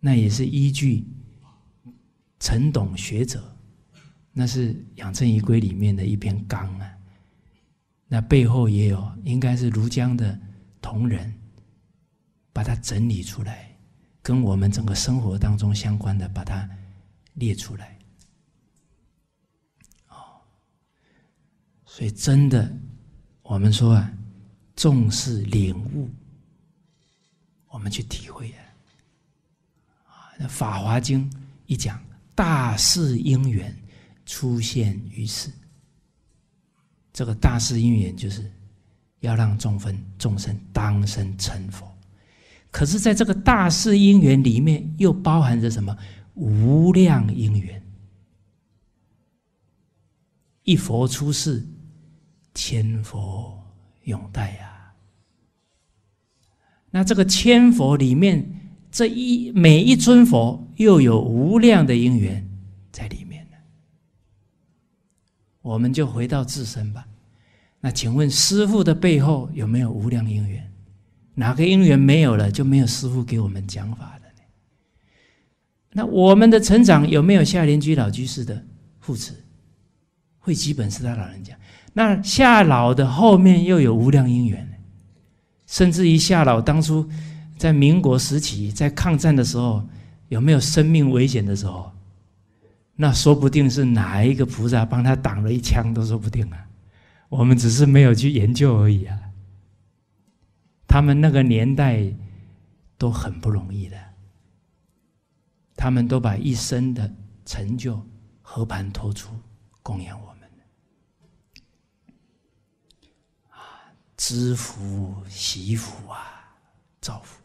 那也是依据陈董学者，那是《养正一规》里面的一篇纲啊。那背后也有，应该是庐江的同仁把它整理出来，跟我们整个生活当中相关的，把它。列出来，哦，所以真的，我们说啊，重视领悟，我们去体会呀。啊，那《法华经》一讲大势因缘出现于此，这个大势因缘就是要让众分众生当生成佛。可是，在这个大势因缘里面，又包含着什么？无量因缘，一佛出世，千佛永代呀。那这个千佛里面，这一每一尊佛又有无量的因缘在里面呢。我们就回到自身吧。那请问，师父的背后有没有无量因缘？哪个因缘没有了，就没有师父给我们讲法。那我们的成长有没有夏莲居老居士的扶持？会基本是他老人家。那夏老的后面又有无量因缘，甚至于夏老当初在民国时期，在抗战的时候，有没有生命危险的时候？那说不定是哪一个菩萨帮他挡了一枪，都说不定啊。我们只是没有去研究而已啊。他们那个年代都很不容易的。他们都把一生的成就和盘托出，供养我们。啊，知福惜福啊，造福；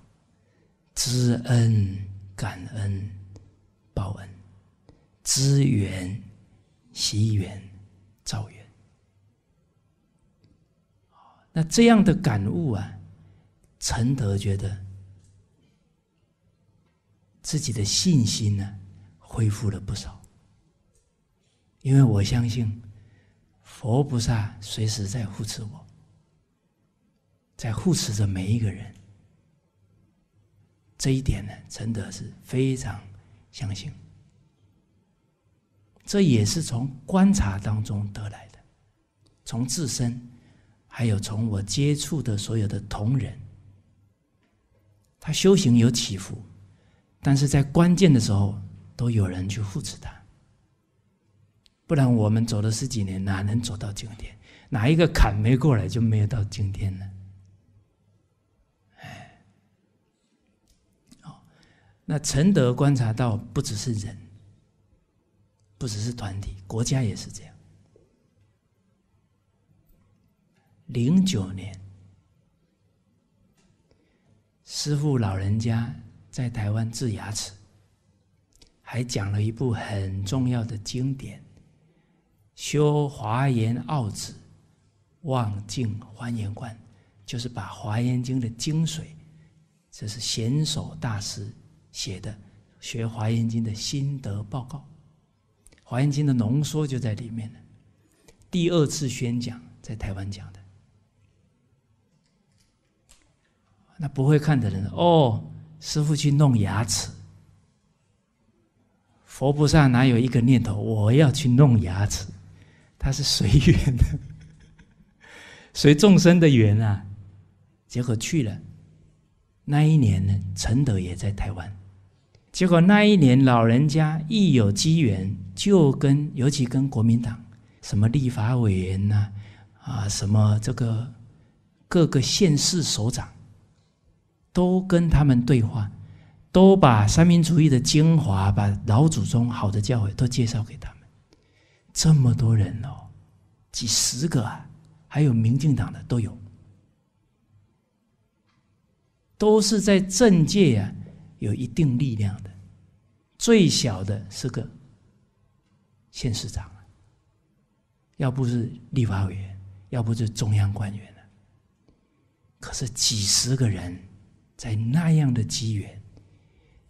知恩感恩报恩；知缘惜缘造缘。那这样的感悟啊，陈德觉得。自己的信心呢，恢复了不少。因为我相信，佛菩萨随时在护持我，在护持着每一个人。这一点呢，真的是非常相信。这也是从观察当中得来的，从自身，还有从我接触的所有的同仁，他修行有起伏。但是在关键的时候都有人去扶持他，不然我们走了十几年哪能走到今天？哪一个坎没过来就没有到今天呢？哎，好，那陈德观察到不只是人，不只是团体，国家也是这样。零九年，师傅老人家。在台湾治牙齿，还讲了一部很重要的经典，《修华严奥旨望净欢喜观》，就是把《华严经》的精髓，这是贤首大师写的学《华严经》的心得报告，《华严经》的浓缩就在里面了。第二次宣讲在台湾讲的，那不会看的人哦。师傅去弄牙齿，佛菩萨哪有一个念头？我要去弄牙齿，他是随缘的，随众生的缘啊。结果去了，那一年呢，承德也在台湾。结果那一年，老人家一有机缘，就跟尤其跟国民党什么立法委员呐，啊什么这个各个县市首长。都跟他们对话，都把三民主义的精华，把老祖宗好的教诲都介绍给他们。这么多人哦，几十个，啊，还有民进党的都有，都是在政界啊有一定力量的。最小的是个县市长，要不是立法委员，要不是中央官员的。可是几十个人。在那样的机缘，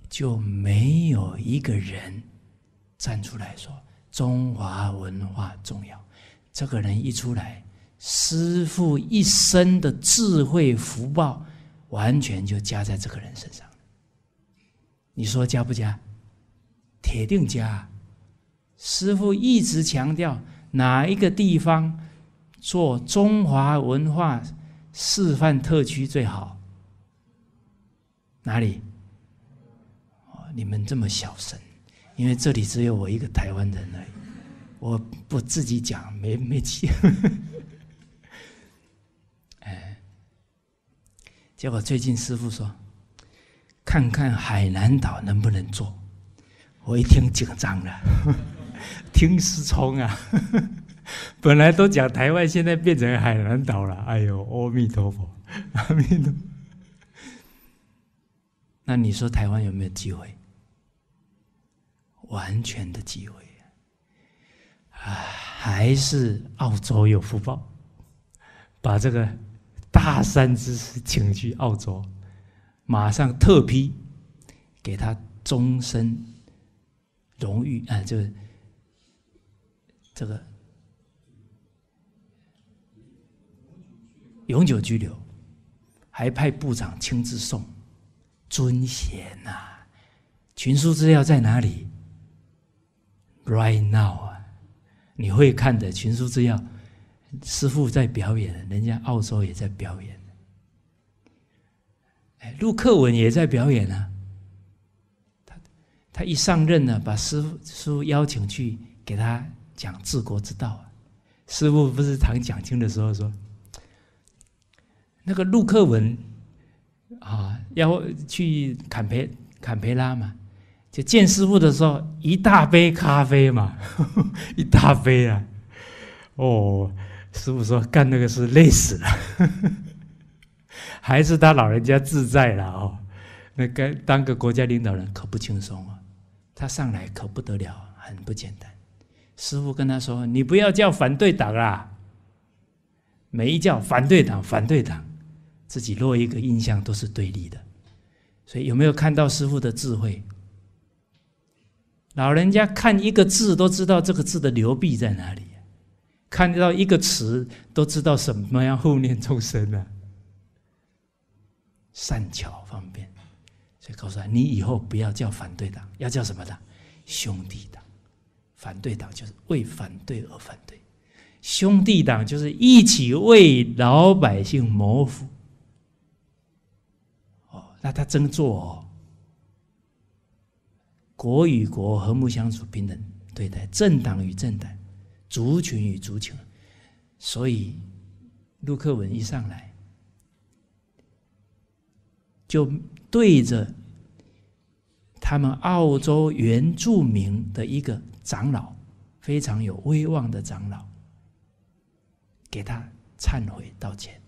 就没有一个人站出来说中华文化重要。这个人一出来，师傅一生的智慧福报完全就加在这个人身上你说加不加？铁定加。师傅一直强调哪一个地方做中华文化示范特区最好。哪里？哦，你们这么小声，因为这里只有我一个台湾人而已，我不自己讲没没气。哎，结果最近师傅说，看看海南岛能不能做，我一听紧张了，听师聪啊，本来都讲台湾现在变成海南岛了，哎呦，阿弥陀佛，阿弥陀。佛。那你说台湾有没有机会？完全的机会啊！还是澳洲有福报，把这个大山之石请去澳洲，马上特批给他终身荣誉啊，就是这个永久拘留，还派部长亲自送。尊贤呐，群书之要在哪里？Right now 啊，你会看的群书之要，师傅在表演，人家澳洲也在表演，哎，陆克文也在表演啊。他他一上任呢，把师傅师傅邀请去给他讲治国之道。啊。师傅不是谈讲经的时候说，那个陆克文。啊，要去坎培坎培拉嘛，就见师傅的时候，一大杯咖啡嘛，一大杯啊。哦，师傅说干那个是累死了，还是他老人家自在了啊？那个当个国家领导人可不轻松啊，他上来可不得了，很不简单。师傅跟他说：“你不要叫反对党啦，没叫反对党，反对党。”自己落一个印象都是对立的，所以有没有看到师傅的智慧？老人家看一个字都知道这个字的流弊在哪里，看到一个词都知道什么样护念众生呢？善巧方便，所以告诉他：你以后不要叫反对党，要叫什么党？兄弟党。反对党就是为反对而反对，兄弟党就是一起为老百姓谋福。那他真做哦，国与国和睦相处、平等对待，政党与政党，族群与族群，所以，陆克文一上来就对着他们澳洲原住民的一个长老，非常有威望的长老，给他忏悔道歉。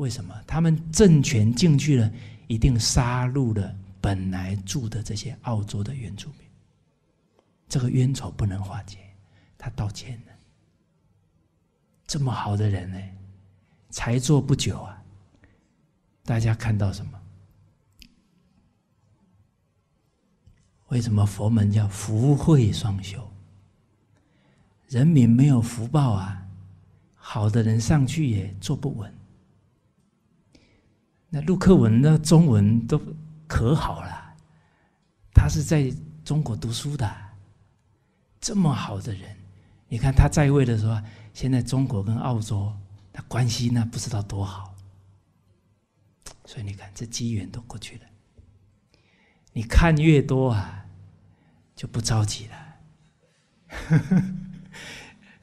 为什么他们政权进去了一定杀戮了本来住的这些澳洲的原住民？这个冤仇不能化解，他道歉了。这么好的人呢，才做不久啊。大家看到什么？为什么佛门叫福慧双修？人民没有福报啊，好的人上去也坐不稳。那陆克文的中文都可好了，他是在中国读书的，这么好的人，你看他在位的时候，现在中国跟澳洲那关系那不知道多好，所以你看这机缘都过去了，你看越多啊，就不着急了，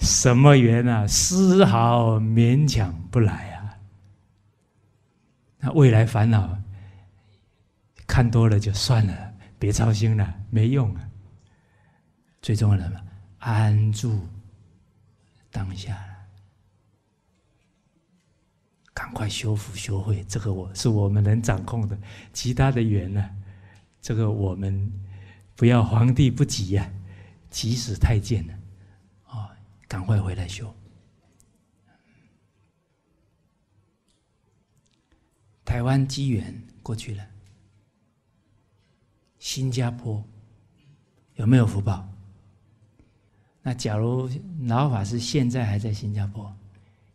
什么缘啊，丝毫勉强不来啊。那未来烦恼看多了就算了，别操心了，没用。最重要的嘛，安住当下，赶快修复修会。这个我是我们能掌控的，其他的缘呢，这个我们不要皇帝不急呀，急死太监了。哦，赶快回来修。台湾机缘过去了，新加坡有没有福报？那假如老法师现在还在新加坡，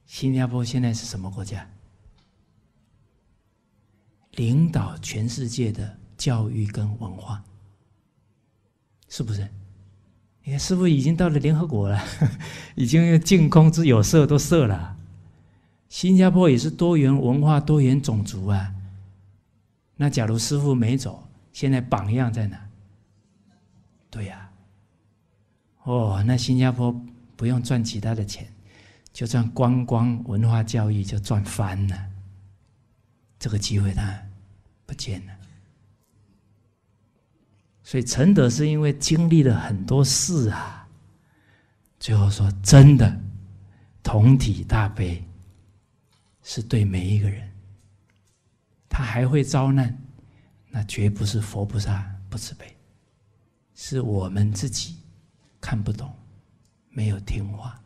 新加坡现在是什么国家？领导全世界的教育跟文化，是不是？你看，是不是已经到了联合国了？已经净空之有色都色了。新加坡也是多元文化、多元种族啊。那假如师傅没走，现在榜样在哪？对呀，哦，那新加坡不用赚其他的钱，就赚观光、文化、教育，就赚翻了。这个机会他不见了。所以陈德是因为经历了很多事啊，最后说真的，同体大悲。是对每一个人，他还会遭难，那绝不是佛菩萨不慈悲，是我们自己看不懂，没有听话，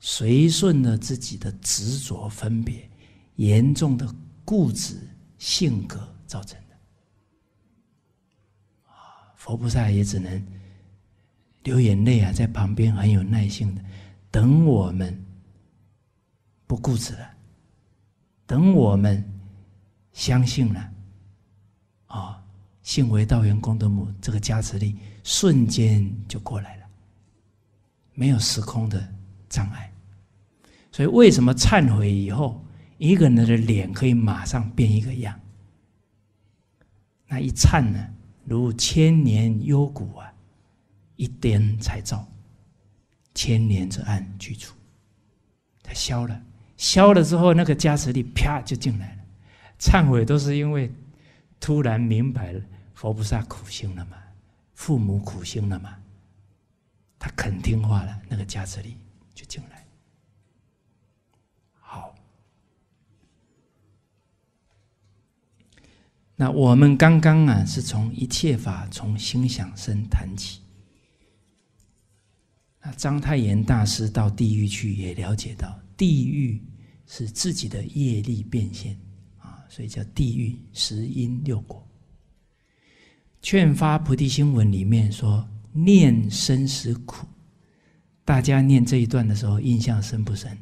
随顺了自己的执着分别，严重的固执性格造成的。啊，佛菩萨也只能流眼泪啊，在旁边很有耐心的等我们不固执了。等我们相信了，啊，信为道源功德母，这个加持力瞬间就过来了，没有时空的障碍。所以，为什么忏悔以后，一个人的脸可以马上变一个样？那一忏呢，如千年幽谷啊，一点才照，千年之暗去除，它消了。消了之后，那个加持力啪就进来了。忏悔都是因为突然明白了佛菩萨苦心了嘛，父母苦心了嘛，他肯听话了，那个加持力就进来。好，那我们刚刚啊是从一切法从心想生谈起。那章太炎大师到地狱去也了解到地狱。是自己的业力变现啊，所以叫地狱十因六果。劝发菩提心文里面说，念生死苦，大家念这一段的时候，印象深不深？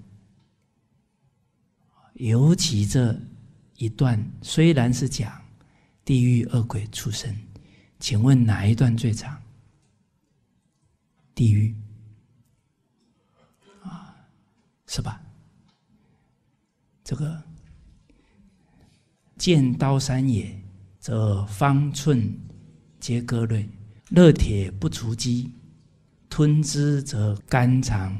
尤其这一段，虽然是讲地狱恶鬼出生，请问哪一段最长？地狱啊，是吧？这个剑刀山野，则方寸皆割锐；热铁不足鸡，吞之则肝肠；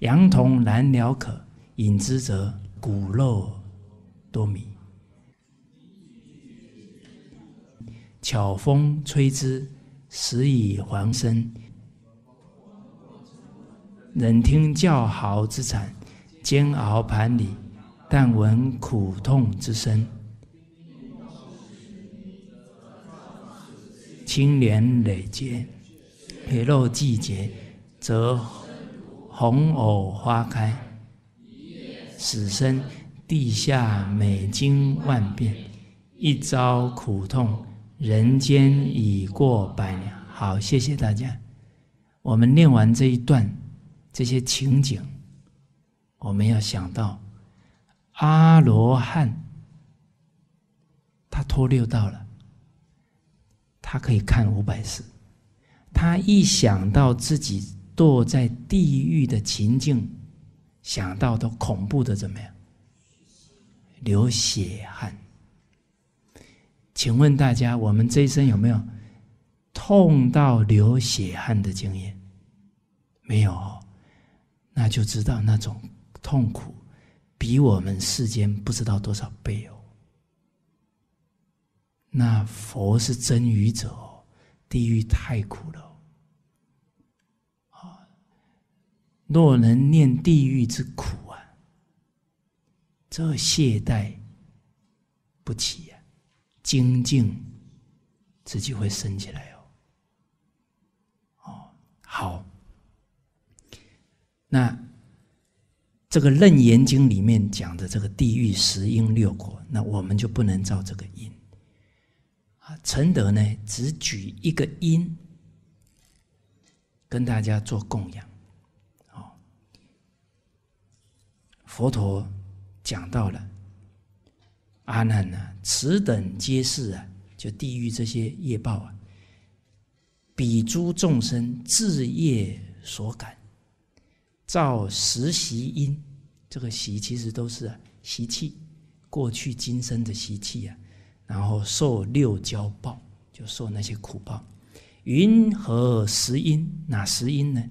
羊童难了渴，饮之则骨肉多糜；巧风吹之，死以还生；忍听叫嚎之惨。煎熬盘里，但闻苦痛之声；青莲累劫，铁落季节，则红藕花开。死生地下，美经万变，一遭苦痛，人间已过百年。好，谢谢大家。我们念完这一段，这些情景。我们要想到阿罗汉，他脱六道了，他可以看五百世，他一想到自己堕在地狱的情境，想到都恐怖的怎么样，流血汗。请问大家，我们这一生有没有痛到流血汗的经验？没有，那就知道那种。痛苦比我们世间不知道多少倍哦。那佛是真语者哦，地狱太苦了哦。啊，若能念地狱之苦啊，这懈怠不起呀，精进自己会升起来哦。哦，好，那。这个《楞严经》里面讲的这个地狱十因六果，那我们就不能造这个因啊。承德呢，只举一个因，跟大家做供养。哦，佛陀讲到了，阿难啊，此等皆是啊，就地狱这些业报啊，彼诸众生自业所感。造十习因，这个习其实都是习气，过去今生的习气啊，然后受六交报，就受那些苦报。云何十因？哪十因呢？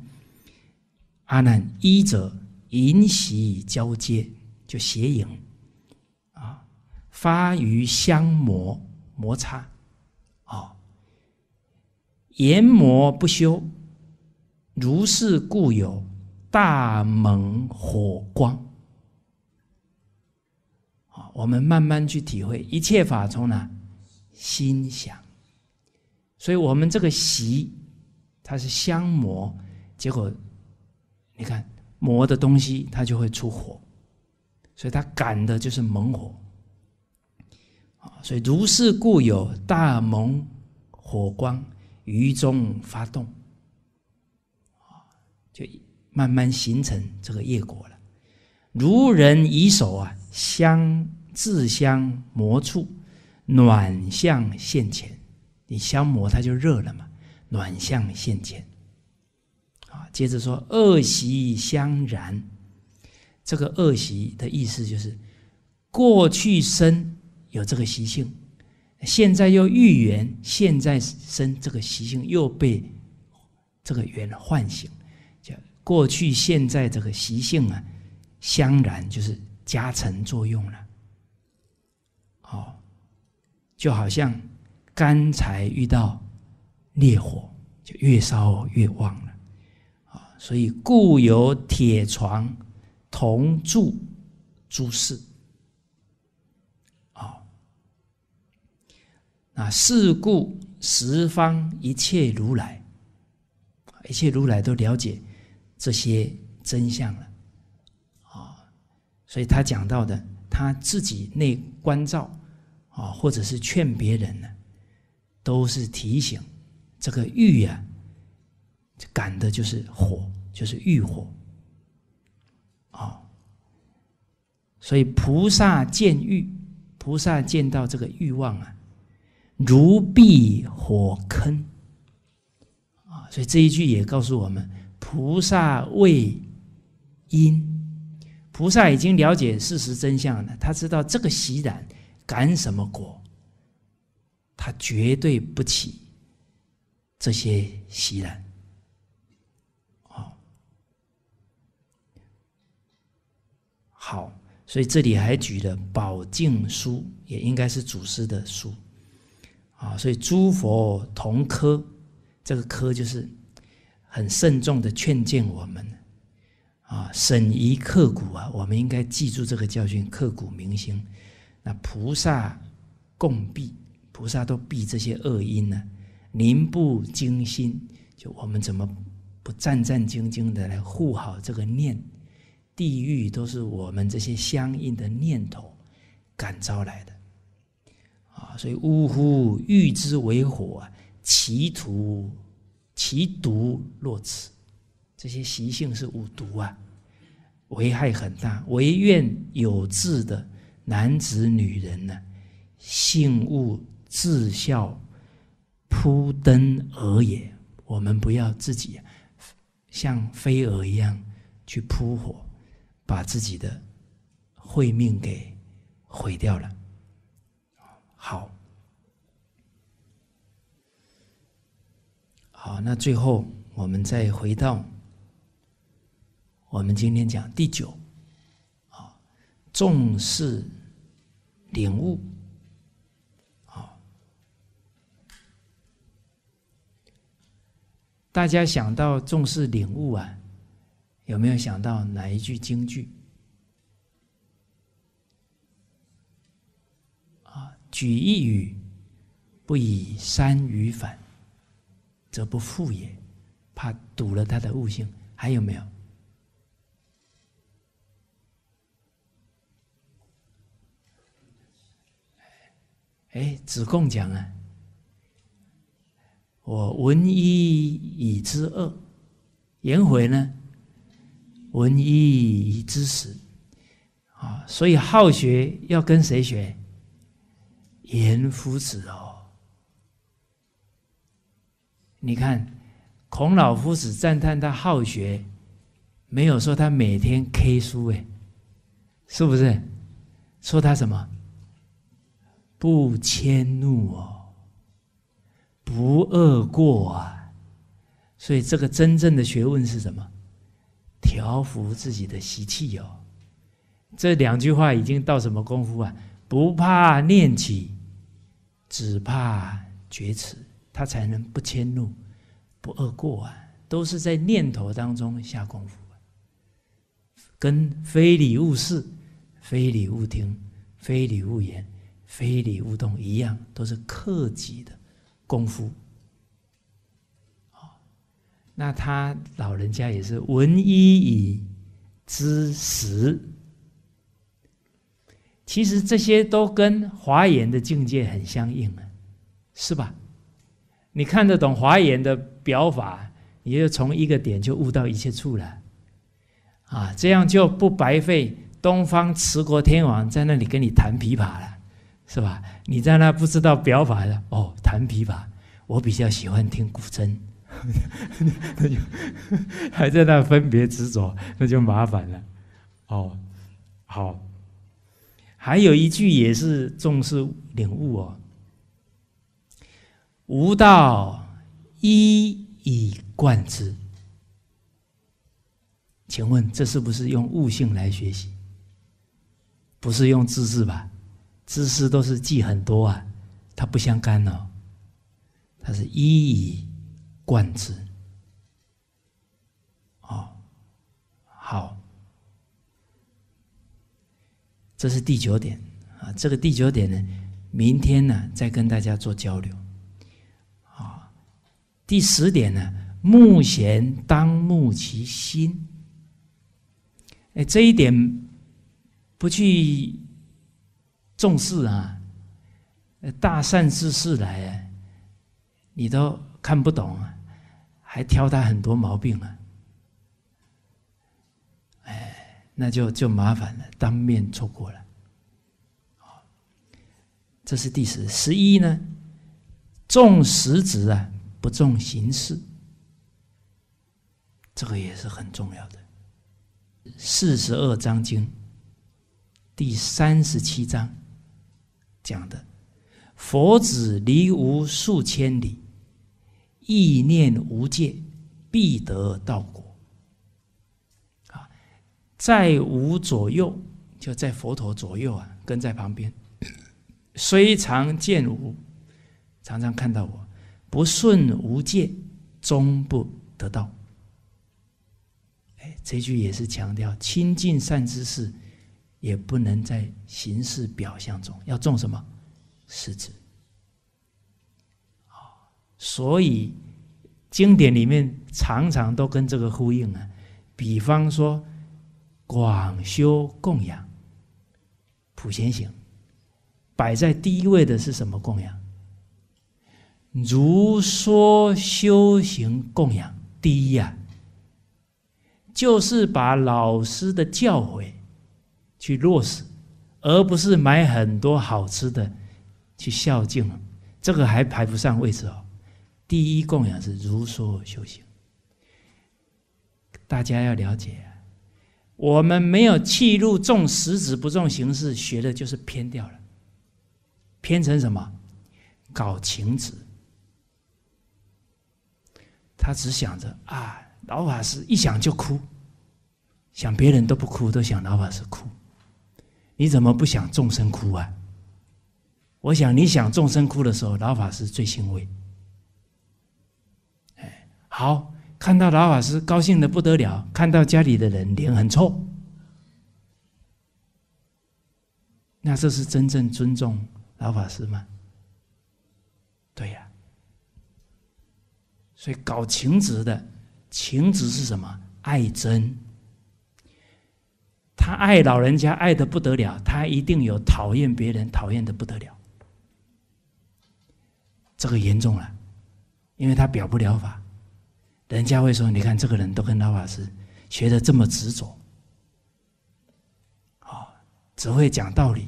阿难，一者淫习交接，就邪影啊，发于相磨摩擦，哦，研磨不休，如是故有。大猛火光，我们慢慢去体会一切法从哪心想，所以我们这个习，它是相磨，结果，你看磨的东西它就会出火，所以它感的就是猛火，所以如是故有大猛火光于中发动，就。慢慢形成这个业果了。如人以手啊相自相磨触，暖相现前。你相磨它就热了嘛，暖相现前。啊，接着说恶习相然。这个恶习的意思就是，过去生有这个习性，现在又遇缘，现在生这个习性又被这个缘唤醒。过去现在这个习性啊，相然就是加成作用了。哦，就好像干柴遇到烈火，就越烧越旺了。啊，所以故有铁床、铜柱、诸事。哦，啊，是故十方一切如来，一切如来都了解。这些真相了，啊，所以他讲到的他自己内关照啊，或者是劝别人呢，都是提醒这个欲呀，感的就是火，就是欲火，啊，所以菩萨见欲，菩萨见到这个欲望啊，如避火坑啊，所以这一句也告诉我们。菩萨为因，菩萨已经了解事实真相了。他知道这个习染感什么果，他绝对不起这些习染。好，好，所以这里还举了宝镜书，也应该是祖师的书。啊，所以诸佛同科，这个科就是。很慎重的劝诫我们，啊，审疑刻骨啊，我们应该记住这个教训，刻骨铭心。那菩萨共避，菩萨都避这些恶因呢，宁不惊心。就我们怎么不战战兢兢的来护好这个念？地狱都是我们这些相应的念头感召来的啊！所以，呜呼，欲之为火，歧途。其毒若此，这些习性是五毒啊，危害很大。唯愿有志的男子女人呢，性勿自效扑灯蛾也。我们不要自己像飞蛾一样去扑火，把自己的慧命给毁掉了。好。好，那最后我们再回到我们今天讲第九，啊，重视领悟，啊，大家想到重视领悟啊，有没有想到哪一句京剧？啊，举一隅不以三隅反。则不复也，怕堵了他的悟性。还有没有？哎，子贡讲啊，我闻一以知二；颜回呢，闻一以知十。啊，所以好学要跟谁学？颜夫子哦。你看，孔老夫子赞叹他好学，没有说他每天 K 书哎，是不是？说他什么？不迁怒哦，不恶过啊。所以这个真正的学问是什么？调服自己的习气哦。这两句话已经到什么功夫啊？不怕念起，只怕觉迟。他才能不迁怒，不恶过啊，都是在念头当中下功夫啊。跟非礼勿视、非礼勿听、非礼勿言、非礼勿动一样，都是克己的功夫。那他老人家也是闻一以知十。其实这些都跟华严的境界很相应啊，是吧？你看得懂华严的表法，你就从一个点就悟到一切处了，啊，这样就不白费东方持国天王在那里跟你弹琵琶了，是吧？你在那不知道表法的，哦，弹琵琶，我比较喜欢听古筝，那就 还在那分别执着，那就麻烦了。哦，好，还有一句也是重视领悟哦。无道一以贯之，请问这是不是用悟性来学习？不是用知识吧？知识都是记很多啊，它不相干哦。它是一以贯之。哦，好，这是第九点啊。这个第九点呢，明天呢再跟大家做交流。第十点呢，目贤当目其心。哎，这一点不去重视啊，大善之事来，啊，你都看不懂啊，还挑他很多毛病啊，哎，那就就麻烦了，当面错过了。这是第十、十一呢，重实质啊。不重形式，这个也是很重要的。四十二章经第三十七章讲的：“佛子离无数千里，意念无界，必得道果。”啊，在无左右，就在佛陀左右啊，跟在旁边，虽常见无，常常看到我。不顺无戒，终不得道。哎，这句也是强调清净善知识，也不能在形式表象中，要重什么实质？所以经典里面常常都跟这个呼应啊。比方说，广修供养、普贤行，摆在第一位的是什么供养？如说修行供养，第一呀，就是把老师的教诲去落实，而不是买很多好吃的去孝敬，这个还排不上位置哦。第一供养是如说修行，大家要了解，我们没有弃入重实质不重形式学的，就是偏掉了，偏成什么？搞情执。他只想着啊，老法师一想就哭，想别人都不哭，都想老法师哭。你怎么不想众生哭啊？我想你想众生哭的时候，老法师最欣慰。哎，好，看到老法师高兴的不得了，看到家里的人脸很臭，那这是真正尊重老法师吗？对呀。所以搞情执的，情执是什么？爱憎。他爱老人家爱的不得了，他一定有讨厌别人讨厌的不得了。这个严重了，因为他表不了法，人家会说：你看这个人都跟老法师学的这么执着，啊，只会讲道理，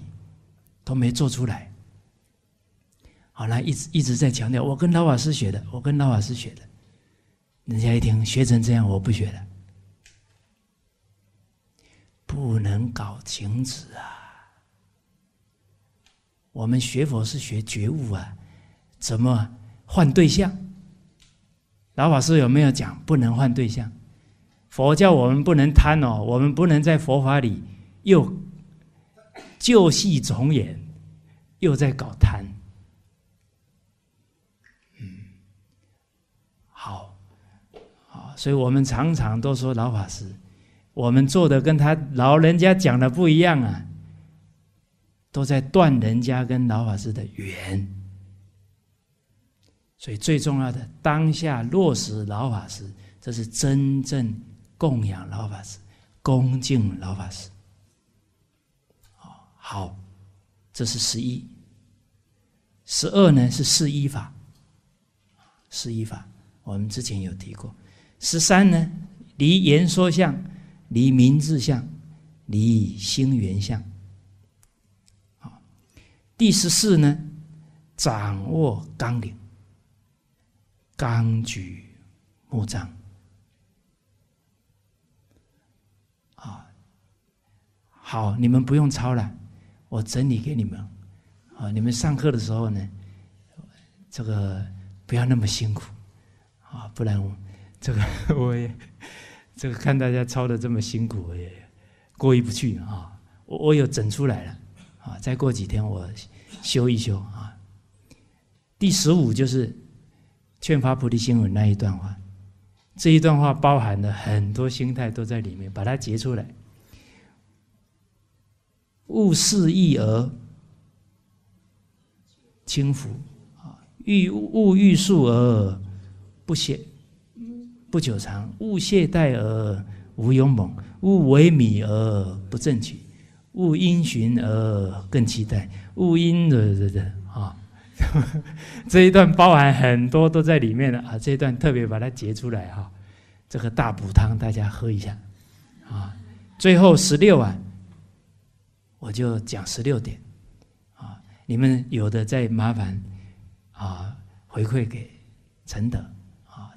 都没做出来。好了，一直一直在强调，我跟老法师学的，我跟老法师学的。人家一听学成这样，我不学了。不能搞停止啊！我们学佛是学觉悟啊，怎么换对象？老法师有没有讲不能换对象？佛教我们不能贪哦，我们不能在佛法里又旧戏重演，又在搞贪。所以我们常常都说老法师，我们做的跟他老人家讲的不一样啊，都在断人家跟老法师的缘。所以最重要的当下落实老法师，这是真正供养老法师、恭敬老法师。好，这是十一。十二呢是四一法，四一法我们之前有提过。十三呢，离言说相，离名字相，离心缘相。好，第十四呢，掌握纲领，纲举目张。啊，好，你们不用抄了，我整理给你们。啊，你们上课的时候呢，这个不要那么辛苦，啊，不然。我。这个我也，这个看大家抄的这么辛苦，也过意不去啊。我我有整出来了，啊，再过几天我修一修啊。第十五就是劝发菩提心文那一段话，这一段话包含了很多心态都在里面，把它截出来。勿恃意而轻浮啊，欲勿欲速而不显。不久长，勿懈怠而无勇猛，勿为米而不正取，勿因循而更期待，勿因的的的啊，这一段包含很多都在里面了啊，这一段特别把它截出来哈，这个大补汤大家喝一下啊，最后十六碗，我就讲十六点啊，你们有的再麻烦啊回馈给陈德。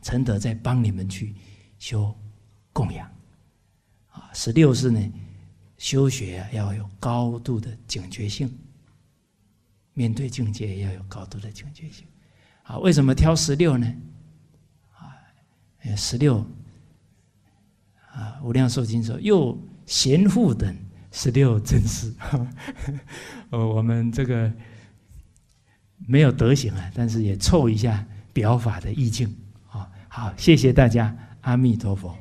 承德在帮你们去修供养啊！十六是呢，修学要有高度的警觉性，面对境界要有高度的警觉性。啊，为什么挑十六呢？啊，十六啊，无量寿经说又贤护等十六真师。呃，我们这个没有德行啊，但是也凑一下表法的意境。好，谢谢大家，阿弥陀佛。